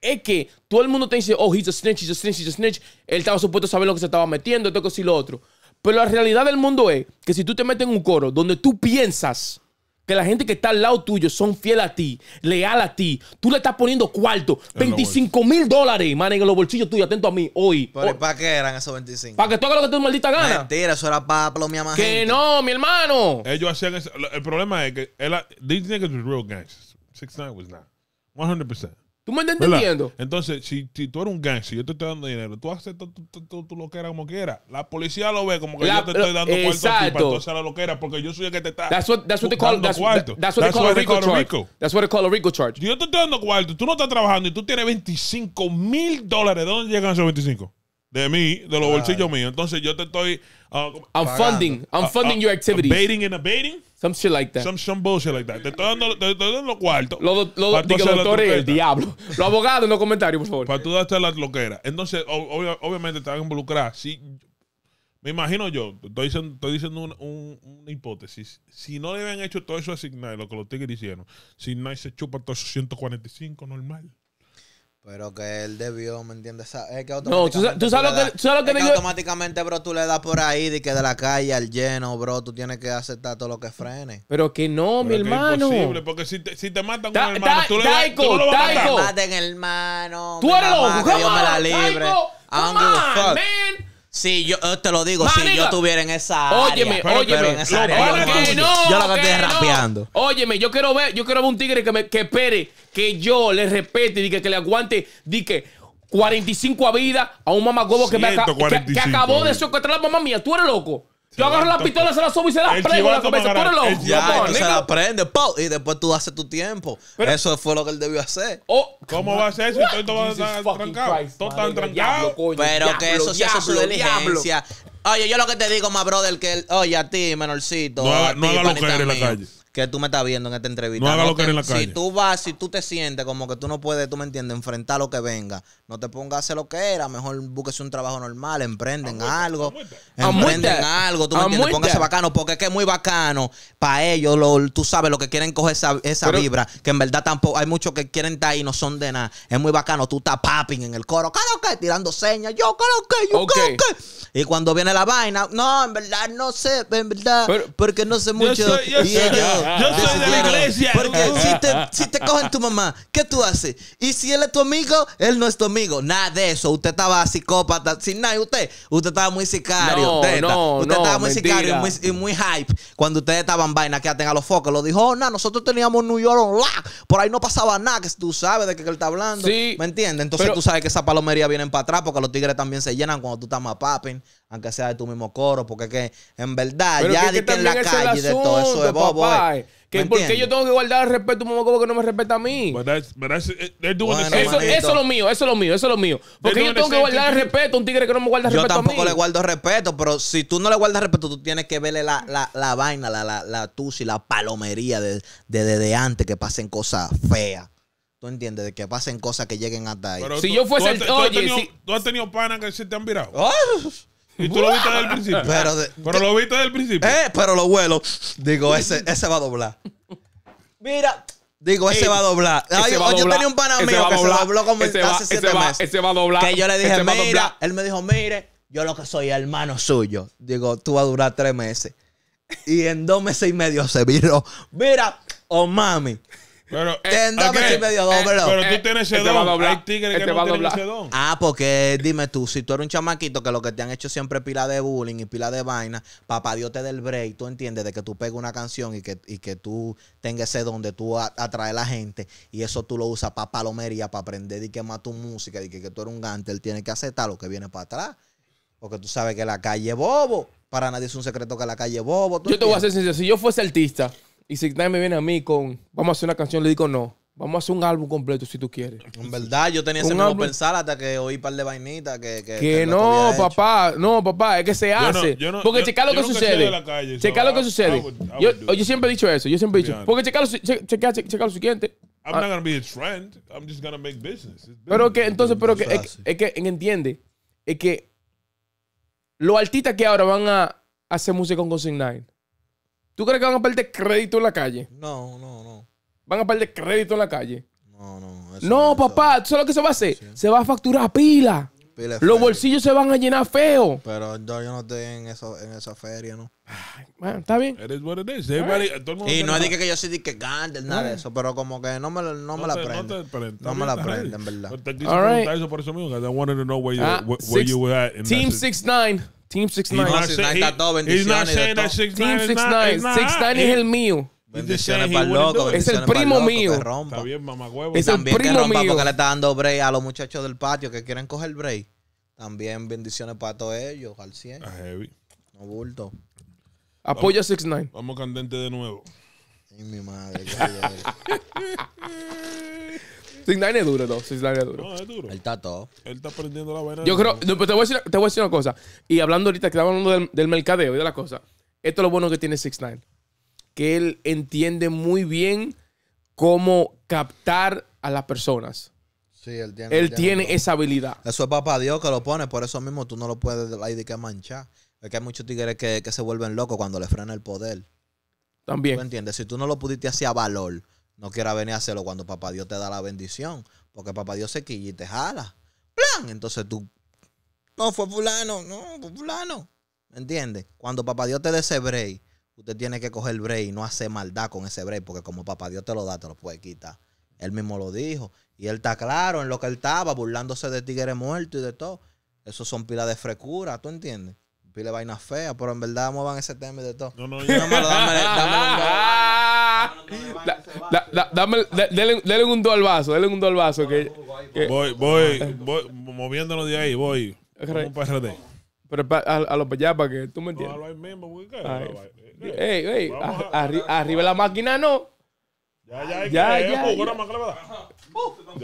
es que todo el mundo te dice, oh, he's a snitch, he's a snitch, he's a snitch. Él estaba supuesto a saber lo que se estaba metiendo, esto, que lo otro. Pero la realidad del mundo es que si tú te metes en un coro donde tú piensas que la gente que está al lado tuyo son fiel a ti, leal a ti. Tú le estás poniendo cuarto, 25 mil dólares, man, en los bolsillos tuyos, atento a mí, hoy. Oh. ¿Para qué eran esos 25? Para que tú hagas lo que tú maldita gana. Mentira, eso era para mi más Que no, mi hermano. Ellos hacían eso. El problema es que él, these niggas were real gangsters. six 9 was not. 100%. ¿Tú me estás entendiendo? Entonces, si, si, tú eres un gang, si yo te estoy dando dinero, tú haces tu loquera como quieras. La policía lo ve como que yo te estoy dando cuarto a ti para entonces la loquera porque yo soy el que te está that's what, that's call, dando that's, cuarto. That's what they call, a Rico, charge. Rico, That's what Rico charge. Yo te estoy dando cuarto, tú no estás trabajando y tú tienes 25 mil dólares. ¿De dónde llegan esos 25? de mí, de los bolsillos míos. Entonces yo te estoy. Uh, I'm funding. I'm uh, funding uh, your activities. Baiting and abating. Some shit like that. Some, some bullshit like that. Te estoy dando, te los cuartos. Los lo, doctores el diablo. Los abogados en los comentarios, por favor. Para tú darte la loquera. Entonces, obviamente te van a involucrar. Si, me imagino yo, estoy diciendo, estoy diciendo un, una hipótesis. Si no le habían hecho todo eso a Signal, lo que los tigres hicieron, Signal se chupa todos esos 145 normal. Pero que él debió, ¿me entiendes? Es que no, tú, sabes lo que, tú sabes lo que, es que automáticamente, bro, tú le das por ahí de que de la calle al lleno, bro, tú tienes que aceptar todo lo que frene. Pero que no, mi hermano. imposible, porque si te, si te matan ta, un hermano, tú le das, tú no lo vas a matar. maten hermano. Tú eres loco, que me la libre. Taico, come on, man. Sí, yo eh, te lo digo, si yo estuviera en esa área. Óyeme, óyeme. yo, la rapeando. Óyeme, yo quiero ver, yo quiero ver un tigre que me espere que yo le respete y que, le aguante, di 45 a vida a un mamagobo que, me, acabó de secuestrar a la mamá mía. Tú eres loco. Yo agarro la pistola, se la subo y se la prendo. Ya, se la prende, y después tú haces tu tiempo. eso fue lo que él debió hacer. Oh, ¿Cómo va a ser eso? todo tan trancado. Todo tan trancado. Pero que eso sea su diligencia. Oye, yo lo que te digo, más brother, que oye, a ti, menorcito. No, haga lo que en la calle que tú me estás viendo en esta entrevista. No haga lo que en Si tú vas, si tú te sientes como que tú no puedes, tú me entiendes, enfrentar lo que venga. No te pongas a hacer lo que era. Mejor busques un trabajo normal, emprenden algo. emprenden algo, tú me entiendes. Póngase bacano, porque es que es muy bacano para ellos. tú sabes lo que quieren coger esa, esa vibra, que en verdad tampoco hay muchos que quieren estar y no son de nada. Es muy bacano. Tú estás papping en el coro, claro que, tirando señas. Yo, claro que, yo, que. Y cuando viene la vaina, no, en verdad no sé, en verdad, porque no sé mucho. y ellos, yo ah, soy de la iglesia. Porque ah. si te, si te cogen tu mamá, ¿qué tú haces? Y si él es tu amigo, él no es tu amigo. Nada de eso. Usted estaba psicópata. Sin nada, usted. Usted estaba muy sicario. usted, estaba muy sicario y muy, hype. Cuando ustedes estaban vaina que aten a los focos. Lo dijo, oh, no, nada, nosotros teníamos New York on Por ahí no pasaba nada. Que tú sabes de qué él está hablando. ¿Me entiendes? Entonces tú sabes que esa palomería vienen para atrás porque los tigres también se llenan cuando tú estás más papi aunque sea de tu mismo coro, porque que en verdad ya que, que en la calle de todo eso es bobo. Eh. Que porque yo tengo que guardar el respeto a un mamacobo que no me respeta a mí. eso, es lo mío, eso es lo mío, eso es lo mío. Porque yo tengo que guardar el respeto a un tigre que no me guarda respeto a mí. Yo tampoco le guardo respeto, pero si tú no le guardas respeto, tú tienes que verle la, la, la vaina, la, la, la tusi, la palomería de, de, de, antes que pasen cosas feas. ¿Tú entiendes? De que pasen cosas que lleguen hasta ahí. Pero si yo fuese el. Oye, tú has tenido, si... pana que se te han virado. Oh. [LAUGHS] Y tú lo viste desde el principio. Pero, pero lo viste desde el principio. Eh, pero lo vuelo. Digo, ese, [LAUGHS] ese va a doblar. Mira, Digo, ese va a doblar. Ay, yo, tenía un pana mío que se dobló como ese hace siete meses. ese va a doblar. Que yo le dije, mira, él me dijo, mire, yo lo que soy hermano suyo. Digo, tú vas a durar tres meses. Y en dos meses y medio se viró. Mira, oh mami, eh, eh, Pero, tú tienes ese don. Va Ah, porque dime tú, si tú eres un chamaquito que lo que te han hecho siempre es pila de bullying y pila de vaina, papá Dios te del break, tú entiendes de que tú pegas una canción y que, que tú tengas ese don de tú atraer a la gente y eso tú lo usas para palomería, para aprender y quemar tu música y que, tú eres un gante, él tiene que aceptar lo que viene para atrás. Porque tú sabes que la calle es bobo. Para nadie es un secreto que la calle es bobo. Yo te voy a hacer sincero. Si yo fuese artista, y Sign Nine me viene a mí con, vamos a hacer una canción, le digo no. Vamos a hacer un álbum completo si tú quieres. En verdad, yo tenía ese mismo pensar hasta que oí un par de vainitas que... Que, no, papá. No, papá. Es que se hace. porque checa lo que sucede. Checa lo que sucede. Yo siempre he dicho eso. Yo siempre he dicho. Porque checa lo siguiente. I'm not to ah. be a trend. I'm just to make business. Pero que entonces, pero que es, que entiende, es que los artistas que ahora van a hacer música con Consign Nine ¿Tú crees que van a perder crédito en la calle? No, no, no. ¿Van a perder crédito en la calle? No, no. no, papá, eso sabes lo que se va a hacer? Se va a facturar pila. pila Los bolsillos se van a llenar feo. Pero yo, yo no estoy en, en esa feria, ¿no? Bueno, está bien. Eh, y no es que yo soy que gante, nada de eso, pero como que no me, no me la prenden. No, me la prenden, en verdad. All Eso por eso Team 6-9. Team 6ix9ine. He's, 6 9 Team 6 9 es el mío. Bendiciones para el loco. Es el primo mío. Está bien, mamá huevo. Es el primo mío. Porque le está dando break a los muchachos del patio que quieren coger break. También bendiciones para todos ellos, al 100. A heavy. No bulto. Apoya 6-9. Vamos candente de nuevo. Ay, mi madre. [LAUGHS] 69 es duro, no. 69 es duro. No, es duro. Él está todo. Él está aprendiendo la buena. Yo creo, te voy, a decir, una cosa. Y hablando ahorita, que estaba hablando del, mercadeo y de la cosa. Esto es lo bueno que tiene 69. Que él entiende muy bien cómo captar a las personas. Sí, él tiene. Él, tiene, esa habilidad. Eso es papá Dios que lo pone, por eso mismo tú no lo puedes ahí de que manchar. Es que hay muchos tigres que, que se vuelven locos cuando le frena el poder. También. ¿Tú entiendes? Si tú no lo pudiste hacer a valor, no quiera venir a hacerlo cuando papá Dios te da la bendición. Porque papá Dios se quilla y te jala. ¡Plan! Entonces tú. No, fue fulano. No, fue fulano. ¿Me entiendes? Cuando papá Dios te dé ese break, usted tiene que coger el break y no hacer maldad con ese break. Porque como papá Dios te lo da, te lo puede quitar. Él mismo lo dijo. Y él está claro en lo que él estaba, burlándose de tigres muerto y de todo. esos son pilas de frecura ¿tú entiendes? de vaina fea, pero en verdad muevan ese tema y de todo. No, no, No, [LAUGHS] da, da, dame, dele, un do al vaso, dele un do al vaso. Que, voy, voy, voy, moviéndonos de ahí, voy. Pero a, los para que tú me entiendas. Ey, ey, arriba la máquina no. Ya, ya, ya.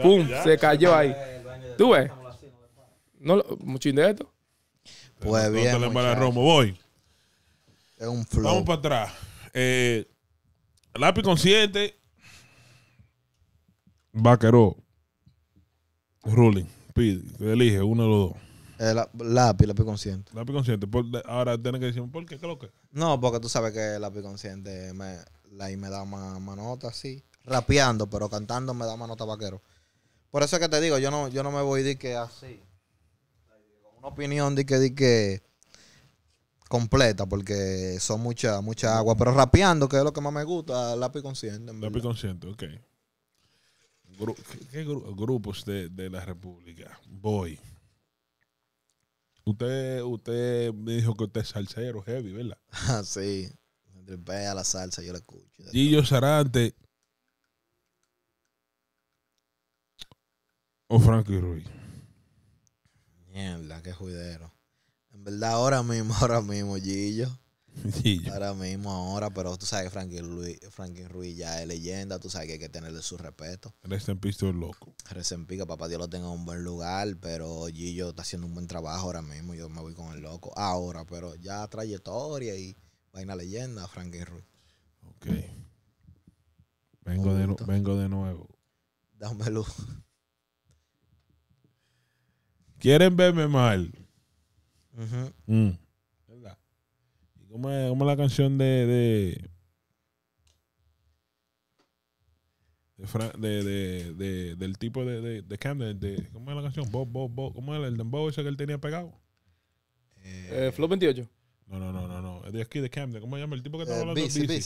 Pum, se cayó ahí. ¿Tú ves? No, muchín de esto. Pues bien. voy. Es un flow. Vamos para atrás. Eh, Lápiz consciente, Vaquero. Ruling. Pide. Elige uno de los dos. Eh, lápiz, lápiz consciente. Lápiz consciente. ahora tienes que decir, ¿por qué? ¿Qué lo que? No, porque tú sabes que lápiz consciente me, me da más, nota, sí. Rapeando, pero cantando me da más nota vaquero. Por eso es que te digo, yo no, yo no me voy de que así. Una opinión de que, de que completa porque son mucha, mucha agua. Pero rapeando, que es lo que más me gusta, lápiz consciente. consciente, ok. ¿Qué, grupos de, la República? Voy. Usted, usted me dijo que usted es salsero heavy, ¿verdad? [LAUGHS] Ah, sí. la salsa, yo la escucho. Gillo Sarante. O Frankie Ruiz. Mierda, que juidero verdad, ahora mismo, [LAUGHS] ahora mismo, Gillo. Ahora mismo, ahora, pero tú sabes que Franklin Ruiz, ya es leyenda, tú sabes que hay que tenerle su respeto. Recién en es loco. Recién papá Dios lo tenga en un buen lugar, pero Gillo está haciendo un buen trabajo ahora mismo, yo me voy con el loco. Ahora, pero ya trayectoria y vaina leyenda, Franklin Ruiz. Ok. Vengo, de, nuevo Dame luz ¿Quieren verme mal? Mm. ¿Verdad? ¿Y cómo es, cómo es, la canción de. de de, de, del tipo de, de, de Camden, ¿cómo es la canción? Bob, Bob, Bob, ¿cómo es el dembow ese que él tenía pegado? Eh, eh Flow 28. No, no, no, no, no. Es de aquí de Camden. ¿Cómo se llama el tipo que eh, estaba hablando? de.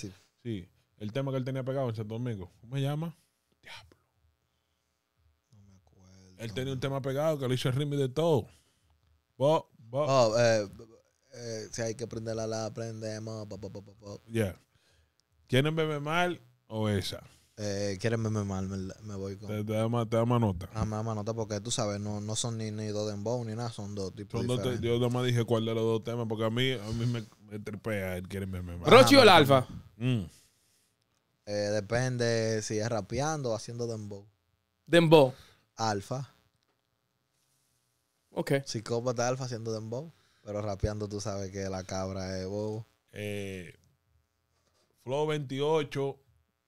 Sí, el tema que él tenía pegado en Santo Domingo. ¿Cómo se llama? Diablo. No me acuerdo. Él tenía un tema pegado que lo hizo el ritmo de todo. Bob, Oh, eh, eh, si hay que prender la prendemos. ¿Quieren verme mal o esa? Eh, quieren verme mal, me, voy con. Te, te, da, te nota. Ah, me da nota porque tú sabes, no, no son ni, ni dos dembow ni nada, son dos tipos. yo nomás dije cuál de los dos temas porque a mí, a mí me, trepea el quieren verme mal. ¿Rochi o el ah, Alfa? Mm. Eh, depende si es rapeando o haciendo dembow. Dembow. Alfa. Ok. Psicópata alfa haciendo dembow. Pero rapeando, tú sabes que la cabra es bobo. Eh, Flow 28.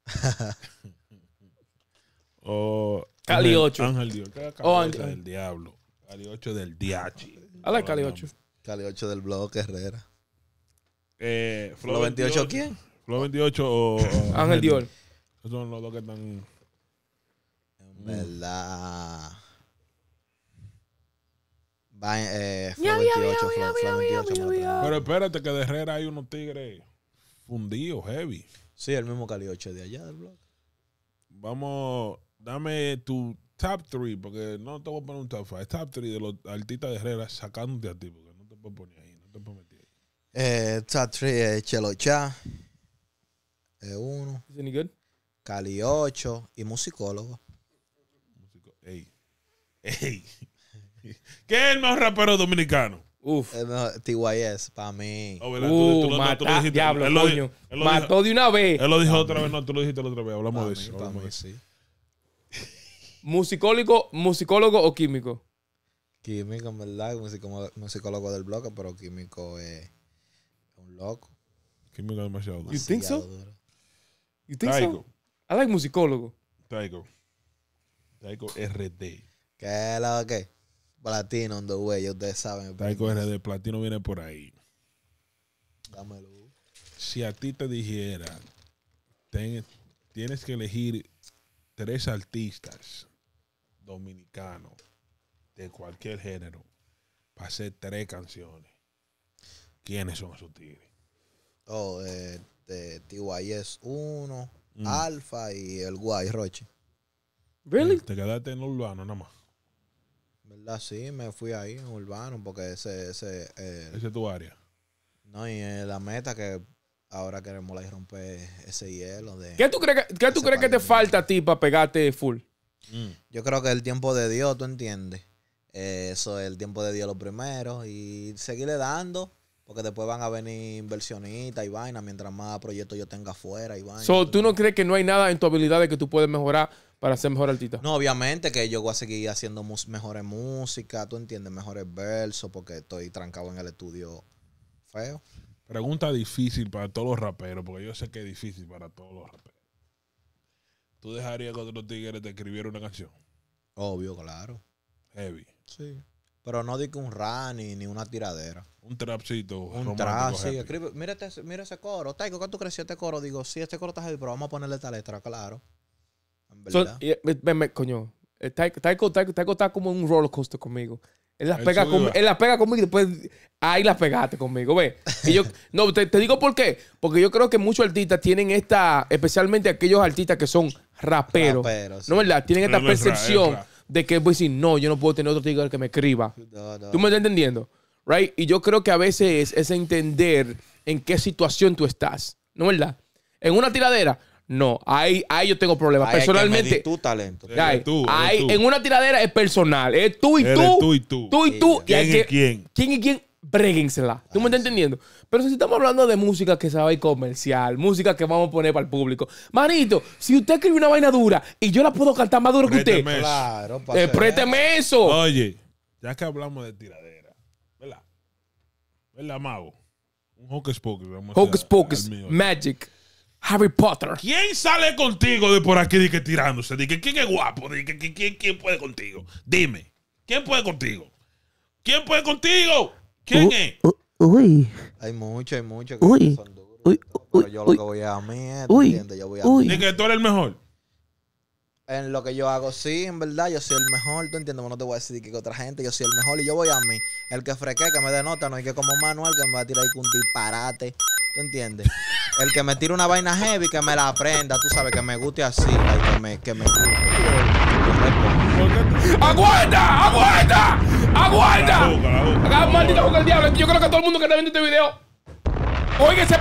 [LAUGHS] o Cali 8. Ángel, Dios. Oh, del diablo. Cali 8 del Diachi. A la Cali 8. Cali 8 del blog Herrera. Eh, Flow, 28, ¿quién? Flow 28 o, [LAUGHS] Ángel, Ángel Dior. Esos son los dos que están. En verdad. Va, eh, fue 28, fue, 28. Pero espérate que de Herrera hay unos tigres fundidos, heavy. Sí, el mismo 8 de allá del blog. Vamos, dame tu top 3, porque no te voy a poner un top 5. Top 3 de los artistas de Herrera sacándote a ti, porque no te puedo poner ahí, no te puedo meter ahí. Eh, top 3 es Chelocha. Es uno. ¿Es any good? Cali 8 y musicólogo. Ey. Ey. ¿Qué es el mejor rapero dominicano? Uf. El mejor, TYS, para mí. Oh, uh, diablo, coño. mató de una vez. Él lo dijo otra vez, no, tú lo dijiste la otra vez. Hablamos de eso. ¿Musicólogo, ¿Musicólogo o químico? Químico, en verdad. Musicólogo, musicólogo del bloque, pero químico es un loco. Químico es demasiado duro. ¿You think so? You think so? I like musicólogo. Traigo Taiko RD. ¿Qué es lo que? Platino on the way, ustedes saben. de Platino viene por ahí. Dámelo. Si a ti te dijera, tienes que elegir tres artistas dominicanos de cualquier género para hacer tres canciones, ¿quiénes son esos tigres? Oh, este de uno, mm. Alfa y el Guay Roche. ¿Really? Te quedaste en urbano nada más. ¿verdad? Sí, me fui ahí, en urbano, porque ese... Ese, eh, ese es tu área. No, y eh, la meta que ahora queremos la romper ese hielo de... ¿Qué tú crees que, tú crees que te falta a ti para pegarte full? Mm, yo creo que el tiempo de Dios, ¿tú entiendes? Eh, eso es el tiempo de Dios lo primero y seguirle dando. Porque después van a venir inversionistas y vaina mientras más proyectos yo tenga afuera y vaina. ¿Tú no crees que no hay nada en tu habilidad de que tú puedes mejorar para ser mejor artista. No, obviamente que yo voy a seguir haciendo mejores música, tú entiendes, mejores versos, porque estoy trancado en el estudio feo. Pregunta difícil para todos los raperos, porque yo sé que es difícil para todos los raperos. ¿Tú dejarías que otros tigres te escribieran una canción? Obvio, claro. Heavy. Sí. Pero no digo un run ni una tiradera. Un trapcito. Un trap, sí. mira, este, mira ese coro. cuando ¿cuánto creció este coro? Digo, sí, este coro está heavy, pero vamos a ponerle esta letra, claro me, coño, eh, Taiko, está como un roller coaster conmigo. Él las, pega con, pega conmigo y después ahí las pegaste conmigo, ve. yo, [LAUGHS] no, te, digo por qué. Porque yo creo que muchos artistas tienen esta, especialmente aquellos artistas que son raperos. no es ¿No verdad? Tienen esta percepción de que voy a decir, no, yo no puedo tener otro tigre que me escriba. ¿Tú me estás entendiendo? Right? Y yo creo que a veces es entender en qué situación tú estás. ¿No es verdad? En una tiradera, no, ahí, ahí yo tengo problemas. Personalmente. tu talento. En una tiradera es personal. Es tú y tú. tú y tú. Tú y tú. ¿Quién y, quién? ¿Quién y quién? Bréguensela. ¿Tú me estás entendiendo? Pero si estamos hablando de música que se va a ir comercial, música que vamos a poner para el público. Manito, si usted escribe una vaina dura y yo la puedo cantar más duro que usted. Eso. Claro, eh, eso. Oye, ya que hablamos de tiradera, ¿verdad? ¿Verdad, mago? Un hocus pocus. Vamos hocus pocus. Magic. Harry Potter. ¿Quién sale contigo de por aquí de que tirándose? De ¿Quién es guapo? ¿quién, puede contigo? Dime. ¿Quién puede contigo? ¿Quién puede contigo? ¿Quién es? Uy. Hay mucho, hay mucho. Uy. uy. Pero yo lo que voy a mí, uy, yo voy a uy. que tú eres el mejor. En lo que yo hago, sí, en verdad, yo soy el mejor, tú entiendes, no te voy a decir que otra gente, yo soy el mejor y yo voy a mí. El que freque, que me denota, no hay que como Manuel, que me va a tirar ahí con un disparate. ¿Tú entiendes? El que me tire una vaina heavy, que me la aprenda, tú sabes, que me guste así, que me, que me guste. ¡Aguanta! ¡Aguanta! ¡Aguanta! Acá, maldito, juega el diablo. Yo creo que todo el mundo que está viendo este video. Oiga ese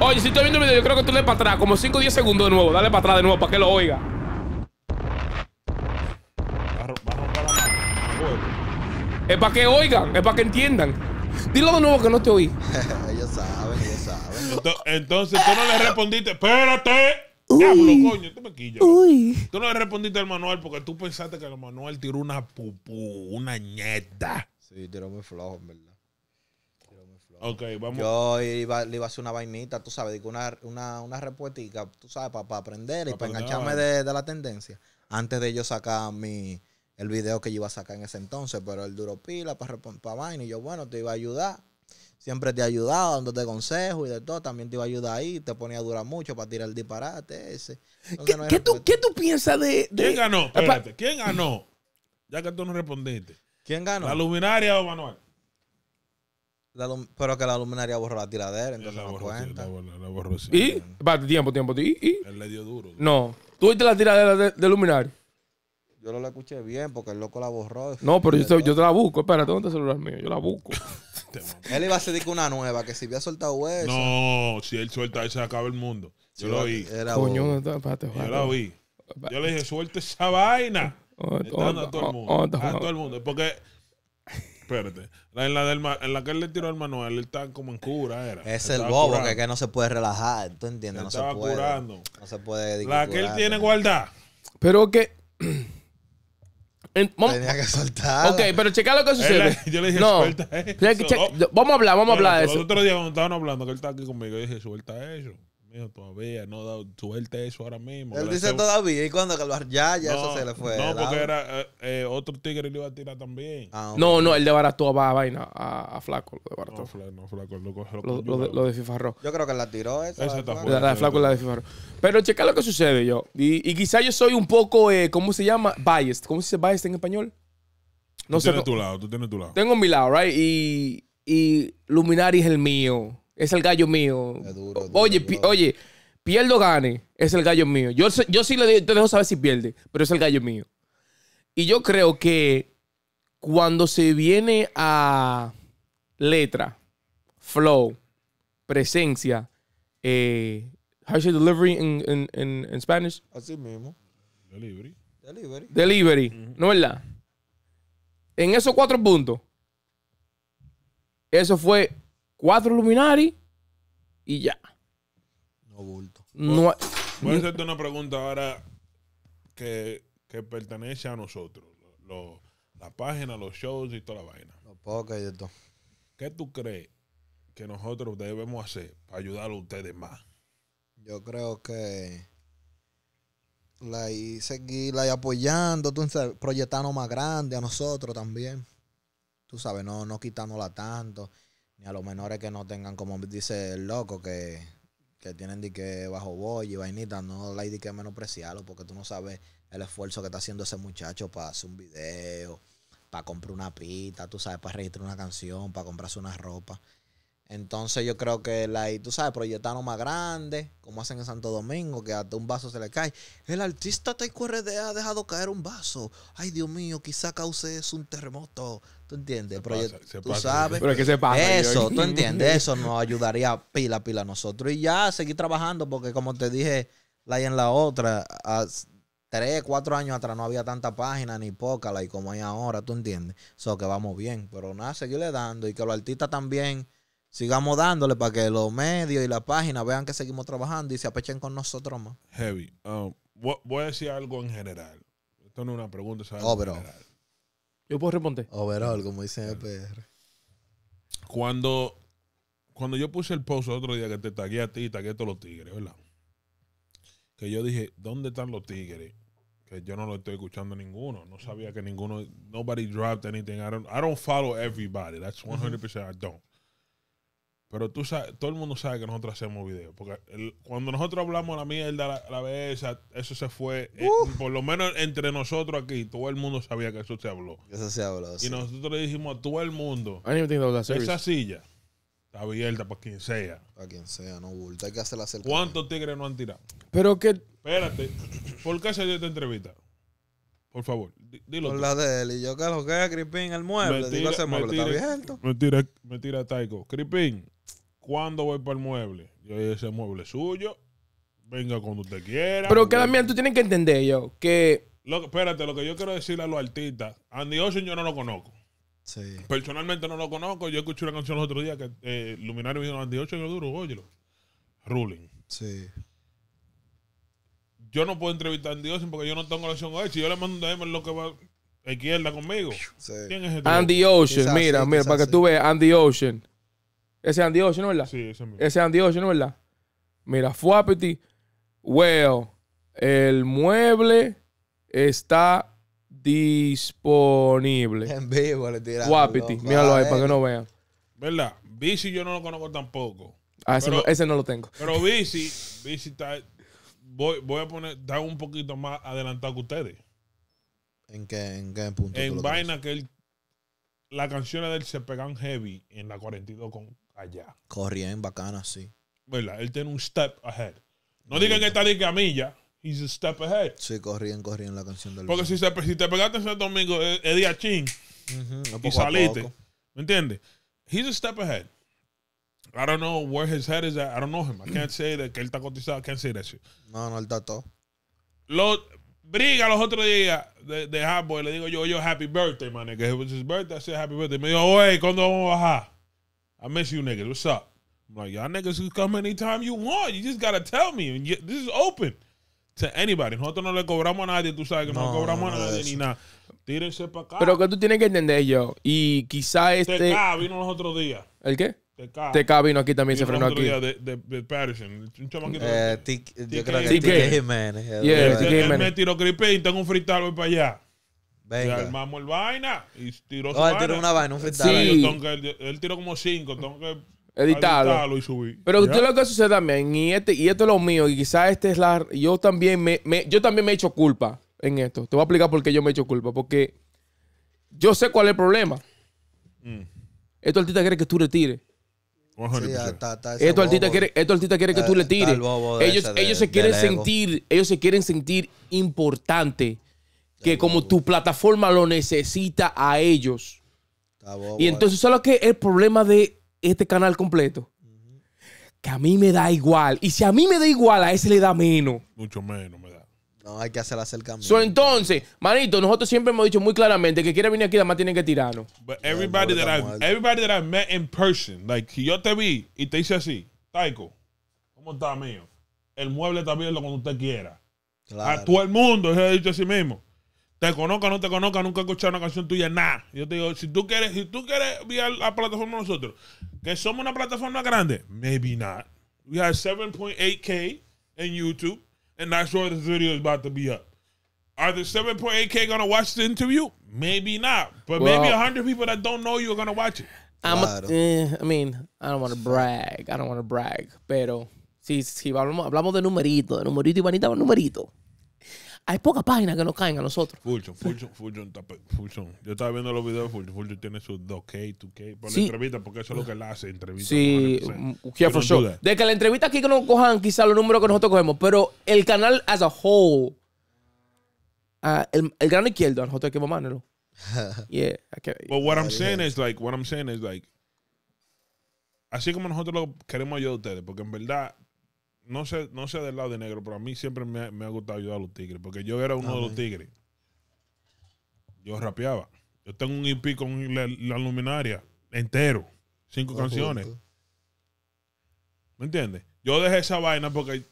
Oye, si estoy viendo el video, yo creo que tú le para atrás, como 5 o 10 segundos de nuevo. Dale para atrás de nuevo para que lo oiga. Es para que oigan, es para que entiendan. Dilo de nuevo que no te oí. [LAUGHS] Entonces, tú no le respondiste, espérate. Diablo, coño, tú me Tú no le respondiste al manual porque tú pensaste que el manual tiró una pupú, una ñeta. Sí, tiró muy flojo, en verdad. Okay, vamos. Yo iba, le iba a hacer una vainita, tú sabes, una, una, una tú sabes, para aprender y para engancharme de, la tendencia. Antes de yo sacar mi, el video que yo iba a sacar en ese entonces, pero el duro pila para vaina. Y yo, bueno, te iba a ayudar siempre te ha ayudado, dándote consejos y de todo. También te iba a ayudar ahí, te ponía a durar mucho para tirar el disparate ese. ¿Qué, tú, ¿Qué, tú, piensas de, ¿Quién ganó? Eh, Espérate, ¿quién ganó? Ya que tú no respondiste. ¿Quién ganó? ¿La luminaria o Manuel? La pero que la luminaria borró la tiradera, entonces no cuenta. La borró, ¿Y? Espérate, tiempo, tiempo. ¿Y? ¿Y? Él le dio duro. No. ¿Tú viste la tiradera de, luminario? luminaria? Yo no la escuché bien porque el loco la borró. No, pero yo te, la busco. Espérate, ¿dónde está el celular mío? Yo la busco. [LAUGHS] Él iba a ser una nueva, que si había soltado hueso. No, si él suelta se acaba el mundo. Yo lo vi. Coño, Yo lo vi. Yo le dije, suelte esa vaina. Oh, está oh, dando a todo el oh, mundo. A todo el mundo. Porque, espérate, en la, que él le tiró al Manuel, él está como en cura, era. Es el bobo, que, que no se puede relajar, ¿tú entiendes? no se puede. No se puede. La que él tiene guardada. Pero que... Tenía que soltar. Ok, pero checa lo que sucede. yo le dije, no. suelta eso. vamos a hablar, vamos a hablar de eso. El otro día cuando estaban hablando, que él está aquí conmigo, yo dije, suelta eso todavía no da suelte eso ahora mismo. Él dice todavía, y cuando que lo ya, ya eso se le fue. No, porque era eh, eh, otro tigre le iba a tirar también. Ah, no, no, él barató a vaina a, Flaco. Lo de No, flaco, no, Flaco, lo, lo, de, lo de Fifarro. Yo creo que la tiró esa. Flaco la de Pero checa lo que sucede yo. Y, quizás quizá yo soy un poco, eh, ¿cómo se llama? Biased. ¿Cómo se dice biased en español? No tú Tienes tu lado, tú tienes tu lado. Tengo mi lado, right? Y, y Luminari es el mío es el gallo mío. oye, oye, pierdo gane, es el gallo mío. Yo, yo sí le te dejo saber si pierde, pero es el gallo mío. Y yo creo que cuando se viene a letra, flow, presencia, eh, how delivery en español? Spanish? Así mismo. Delivery. Delivery. ¿no es verdad? En esos cuatro puntos, eso fue cuatro luminari y ya. No bulto. Voy a hacerte una pregunta ahora que, pertenece a nosotros. la página, los shows y toda la vaina. Los podcasts y todo. ¿Qué tú crees que nosotros debemos hacer para ayudar a ustedes más? Yo creo que la y seguirla y apoyando, tú más grande a nosotros también. Tú sabes, no, no quitándola tanto ni a los menores que no tengan, como dice el loco, que, tienen dique que bajo voy y vainita, no la dique que menospreciarlo, porque tú no sabes el esfuerzo que está haciendo ese muchacho para hacer un video, para comprar una pita, tú sabes, para registrar una canción, para comprarse una ropa. Entonces yo creo que la, y tú sabes, proyectaron más grande, como hacen en Santo Domingo, que hasta un vaso se le cae. El artista Taiko ha dejado caer un vaso. Ay, Dios mío, quizá cause eso un terremoto. ¿Tú entiendes? Pero tú sabes. que Eso, tú entiendes, eso nos ayudaría pila, pila a nosotros. Y ya seguir trabajando, porque como te dije la y en la otra, tres, cuatro años atrás no había tanta página ni poca, y como hay ahora, ¿tú entiendes? Eso que vamos bien. Pero nada, seguirle dando y que los artistas también sigamos dándole para que los medios y la página vean que seguimos trabajando y se apechen con nosotros más. Heavy. Um, voy a decir algo en general. Esto no es una pregunta, ¿sabes? Overall. Yo puedo responder. Overall, como dice el PR. Cuando, cuando yo puse el post el otro día que te tagué a ti y tagué a todos los tigres, ¿verdad? Que yo dije, ¿dónde están los tigres? que yo no lo estoy escuchando ninguno. No sabía que ninguno, nobody dropped anything. I don't, I don't follow everybody. That's 100%. I don't. Pero tú sabes, todo el mundo sabe que nosotros hacemos videos. Porque cuando nosotros hablamos la mierda la, la eso se fue. Eh, por lo menos entre nosotros aquí, todo el mundo sabía que eso se habló. Eso se habló. Y nosotros le dijimos a todo el mundo: Esa silla está abierta para quien sea. Para quien sea, no bulta. Hay que hacerla cerca. ¿Cuántos tigres no han tirado? Pero que. Espérate. ¿Por qué se dio esta entrevista? Por favor, dilo. Por la de él. Y yo que lo que es el mueble. Me tira, digo, ese mueble está abierto. Me tira, ¿cuándo voy para el mueble? Yo ese mueble suyo, venga cuando usted quiera. Pero que también tú tienes que entender yo que... Lo, espérate, lo que yo quiero decirle a los artistas, Andy Ocean yo no lo conozco. Sí. Personalmente no lo conozco. Yo escuché una canción los otros días que eh, Luminario me dijo Andy Ocean, yo duro, óyelo. Ruling. Sí yo no puedo entrevistar a Andy Ocean porque yo no tengo relación con él. Si yo le mando un DM, lo que va a izquierda conmigo. Sí. Andy Ocean, mira, mira, para que tú veas, Andy Ocean. Ese es Andy ¿no ¿no verdad? Sí, ese es Ese es Andy ¿no verdad? Mira, Fuapiti. Well, el mueble está disponible. En vivo le tiraron. Fuapiti. Míralo ahí ah, para que eh. no vean. ¿Verdad? Bici yo no lo conozco tampoco. Ah, ese, no, lo tengo. Pero Bici, Bici está... Voy, voy a poner... Está un poquito más adelantado que ustedes. ¿En qué, en qué punto? En vaina que él... Las canciones de él se pegan heavy en la 42 con allá. Corrían bacana, sí. ¿Verdad? Él tiene un step ahead. No digan que está de camilla. He's a step ahead. Sí, corrían, corrían la canción del Porque si, si, te pegaste en Domingo, es, día ching. y saliste. ¿Me entiendes? He's a step ahead. I don't know where his head is at. I don't know him. I can't say that que él está cotizado. I can't say that shit. No, no, él está todo. Lo, briga los otros días de, de Le digo yo, yo, happy birthday, man. Que it was his birthday. I happy birthday. Me dijo, oye, ¿cuándo vamos a bajar? I miss you niggas. What's up? I'm like, y'all niggas can come anytime you want. You just gotta tell me. And you, this is open to anybody. Nosotros no le cobramos a nadie, tú sabes que no, no cobramos a nadie ni nada. Tírense para acá. Pero que tú tienes que entender yo. Y quizá este. TK vino los otros días. ¿El qué? TK. TK vino aquí también, vino se frenó aquí. de, de, de Patterson. Un chamaquito. Eh, yo creo que TK Jiménez. Yeah, yeah. Él me tiró gripe y tengo un freestyle para allá. Venga. armamos el vaina. Y tiró su él vaina. tiró una vaina, un festival Sí. él, tiró como cinco. Tengo que Editarlo. y subir. Pero usted lo que sucede también, y este, y esto es lo mío, y quizás este es la. Yo también me, yo también me he hecho culpa en esto. Te voy a explicar por qué yo me he hecho culpa. Porque yo sé cuál es el problema. Mm. esto artista quiere que tú le tires. esto Sí, quiere, que tú le tires. Ellos, ellos se quieren sentir, ellos se quieren sentir importante que como tu plataforma lo necesita a ellos. Y eh. entonces, ¿sabes lo que el problema de este canal completo? Que a mí me da igual. Y si a mí me da igual, a ese le da menos. Mucho menos me da. No, hay que hacer acercamiento. entonces, manito, nosotros siempre hemos dicho muy claramente que quiere venir aquí, más tienen que tirarnos. everybody, that I, met in person, like, yo te vi y te hice así, Taiko, ¿cómo está, mío? El mueble está lo cuando usted quiera. A todo el mundo, se ha dicho así mismo. Te conozca, no te conozca, nunca he escuchado una canción tuya, nada. Yo te digo, si tú quieres, si tú quieres a la plataforma nosotros, que somos una plataforma grande, maybe not. We have 7.8K in YouTube, and that's where this video is about to be up. Are the 7.8K gonna watch the interview? Maybe not. But maybe 100 people that don't know you are gonna watch it. Eh, I mean, I don't want to brag. I don't want to brag. Pero si, si hablamos, hablamos de numerito, de numerito y vanita, numerito hay pocas páginas que nos caen a nosotros. Fulchon, Fulchon, Fulchon, fuljo. Yo estaba viendo los videos de Fulchon. Fulchon tiene sus 2K, 2K. Por la entrevista, porque eso es lo que él hace, entrevista. Sí, yeah, mm, for sure. De que la entrevista aquí que nos cojan quizá los números que nosotros cogemos, pero el canal as a whole, ah, el, el grano izquierdo, a nosotros hay que mamárnoslo. [LAUGHS] yeah. But what I'm saying is like, what I'm saying is like, así como nosotros lo queremos ayudar a ustedes, porque en verdad no sé, no sé del lado de negro, pero a mí siempre me, me ha gustado ayudar a los tigres, porque yo era uno de los tigres. Yo rapeaba. Yo tengo un EP con la, luminaria entero, cinco oh, canciones. ¿Me entiendes? Yo dejé esa vaina porque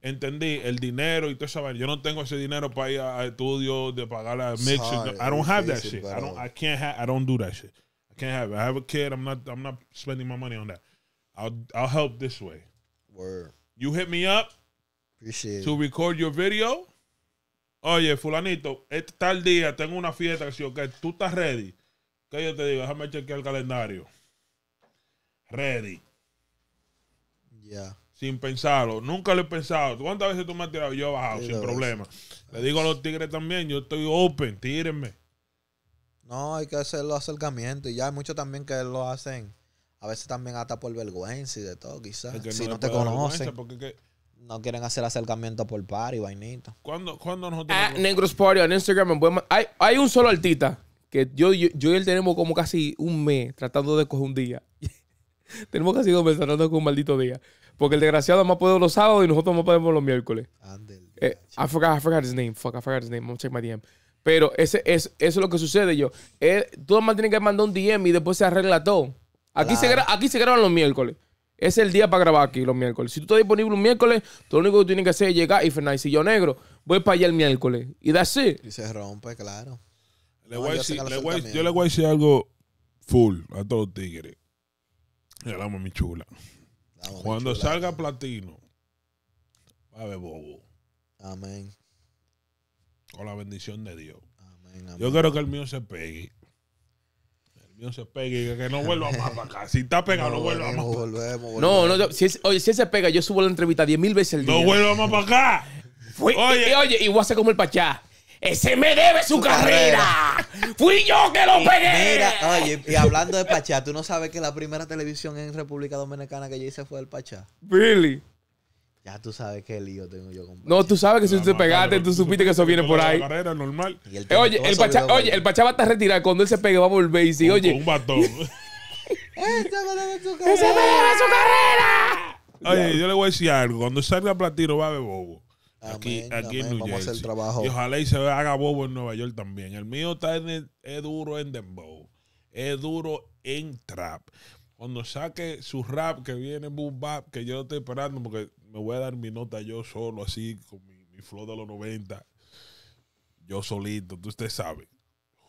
entendí el dinero y toda esa vaina. Yo no tengo ese dinero para ir a, estudios, de pagar a mix. I don't have that shit. I don't. I can't. Have, I don't do that shit. I can't have it. I have a kid. I'm not. I'm not spending my money on that. I'll. I'll help this way. Word. You hit me up. to record your video. Oye, fulanito, este tal día tengo una fiesta que si tú estás ready. Que yo te digo, déjame chequear el calendario. Ready. Ya. Sin pensarlo. Nunca lo he pensado. ¿Cuántas veces tú me has tirado? Yo he bajado, sin problema. Le digo a los tigres también, yo estoy open, tírenme. No, hay que hacer los acercamientos. Y ya hay muchos también que lo hacen a veces también hasta por vergüenza y de todo, quizás. Pues si no, te conocen. No quieren hacer acercamiento por par y vainita. ¿Cuándo, ¿cuándo nosotros? Ah, Negros Party en Instagram. hay, un solo artista que yo, yo, y él tenemos como casi un mes tratando de coger un día. [LAUGHS] tenemos casi dos meses tratando de coger un maldito día. Porque el desgraciado más puede los sábados y nosotros más podemos los miércoles. Eh, I, forgot, I forgot his name. Fuck, I forgot his name. vamos a check my DM. Pero ese, es, eso es lo que sucede yo. Él, tú nomás tienes que mandar un DM y después se arregla todo. Aquí, se aquí se graban los miércoles. Es el día para grabar aquí los miércoles. Si tú estás disponible un miércoles, tú lo único que tienes que hacer es llegar y Fernández, si yo negro, voy para allá el miércoles. Y de así. Y se rompe, claro. yo, le voy, a decir algo full a todos los tigres. Le damos mi chula. Cuando salga platino, va a haber bobo. Amén. Con la bendición de Dios. Yo quiero que el mío se pegue. No se pegue, que no vuelva más para acá. Si está pegado, no, vuelva más. No, no, si es, oye, si se pega, yo subo la entrevista 10 mil veces al día. No vuelva más para acá. Fui, oye. Y, oye, voy a hacer como el Pachá. Ese me debe su, carrera. Fui yo que lo pegué. Mira, oye, y hablando de Pachá, ¿tú no sabes que la primera televisión en República Dominicana que yo hice fue el Pachá? Really? Ya tú sabes qué lío tengo yo con No, tú sabes que si te pegaste, tú supiste que eso viene por ahí. Carrera, normal. Eh, oye, el Pachá, oye, el Pachá va a estar retirado. Cuando él se pegue, va a volver y si oye. Un batón. [LAUGHS] ¡Ese me debe su carrera! su carrera! Oye, yo le voy a decir algo. Cuando salga Platino, va a haber bobo. Aquí, aquí en New Vamos Trabajo. Y ojalá y se haga bobo en Nueva York también. El mío está en el, es duro en dembow. Es duro en trap. Cuando saque su rap que viene boom bap, que yo lo estoy esperando porque me voy a dar mi nota yo solo, así, con mi, flow de los 90, yo solito, tú usted sabe.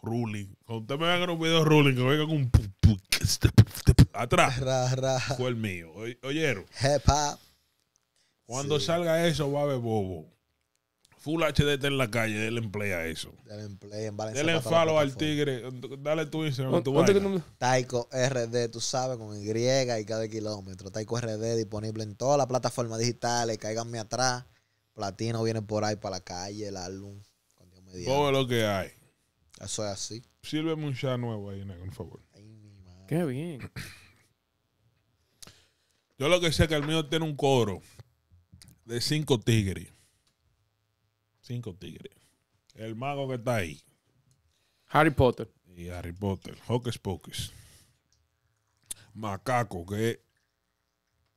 Ruling. Cuando usted me en un video ruling, que venga con un atrás. Fue el mío. oyeron. Hip Cuando salga eso, va a haber bobo. Full HD está en la calle, déle emplea eso. Déle emplea en Valencia. en falo al tigre. Dale tu Instagram. Tu Taiko RD, tú sabes, con Y y cada kilómetro. Taiko RD disponible en todas las plataformas digitales. Cáiganme atrás. Platino viene por ahí para la calle, el álbum. Todo lo que hay. Eso es así. Sírveme un chat nuevo ahí, por favor. Qué bien. Yo lo que sé es que el mío tiene un coro de cinco tigres. Cinco tigres. El mago que está ahí. Harry Potter. Y Harry Potter. Hocus Pocus. Macaco, que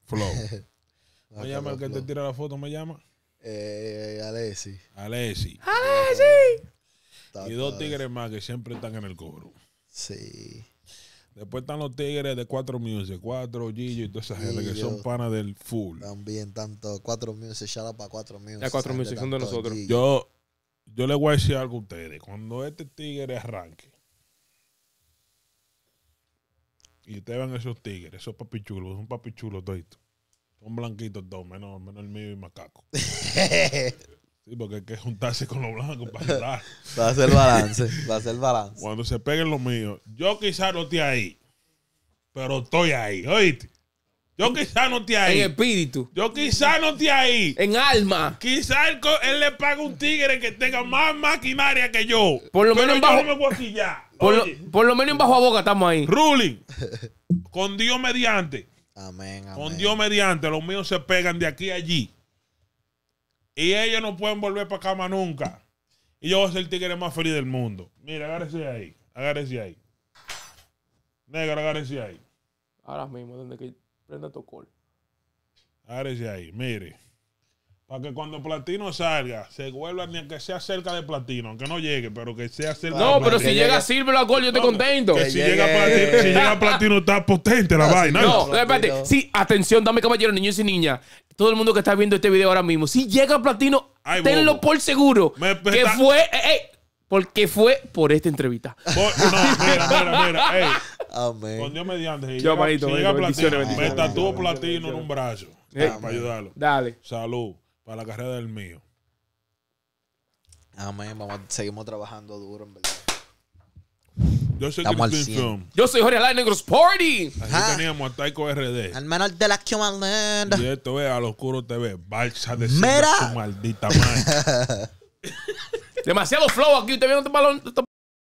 Flow. [LAUGHS] me llama el que te tira la foto, me llama. Eh, Alessi. Alessi. Alessi. Y dos tigres más que siempre están en el coro. Sí. Después están los tigres de 4 Music, 4 Gillo y toda esa gente que son panas del full. También tanto 4 Music, shout para 4 Music. Ya 4 Music son de nosotros. Yo, yo les voy a decir algo a ustedes. Cuando este tigre arranque y ustedes ven esos tigres, esos papichulos, son papichulos toditos. Son blanquitos todos, menos, menos el mío y macaco. [LAUGHS] Sí, porque hay que juntarse con los blancos para entrar. [LAUGHS] va hacer balance, va a hacer balance. Cuando se peguen los míos, yo quizá no esté ahí, pero estoy ahí, oíste. Yo quizá no esté ahí. En espíritu. Yo quizá no esté ahí. En alma. Quizás él, le paga un tigre que tenga más maquinaria que yo. Por lo menos en bajo, Por, lo, menos en bajo a boca estamos ahí. Ruling. Con Dios mediante. amén. Con Dios mediante. Los míos se pegan de aquí a allí. Y ellos no pueden volver para cama nunca. Y yo voy a ser el tigre más feliz del mundo. Mira, agárrese ahí. Agárrese ahí. Negro, agárrese ahí. Ahora mismo, donde que prenda tu col. Agárrese ahí, mire. Para que cuando Platino salga, se vuelva ni que sea cerca de Platino, aunque no llegue, pero que sea cerca No, pero si llega Silver a gol yo estoy contento. Que si, Llega platino, si llega Platino, está potente la ah, vaina. No, espérate. Sí, atención, dame caballero, niños y niñas. Todo el mundo que está viendo este video ahora mismo, si llega Platino, tenlo por seguro. que fue. Eh, eh, porque fue por esta entrevista. no, mira, mira, mira. [LAUGHS] Amén. Con Dios mediante. Si yo, llega, platino, me tatúo platino en un brazo. Para ayudarlo. Dale. Salud para la carrera del mío. Amén. Vamos, seguimos trabajando duro, en verdad. Yo soy Estamos Cristín Yo soy Jorge Alay Negros Party. Aquí ah. teníamos a Taiko RD. Al menos de la que Y esto es lo Oscuro TV. Balsa de Mira. Su maldita madre. [LAUGHS] [LAUGHS] Demasiado flow aquí. Ustedes viene un balón.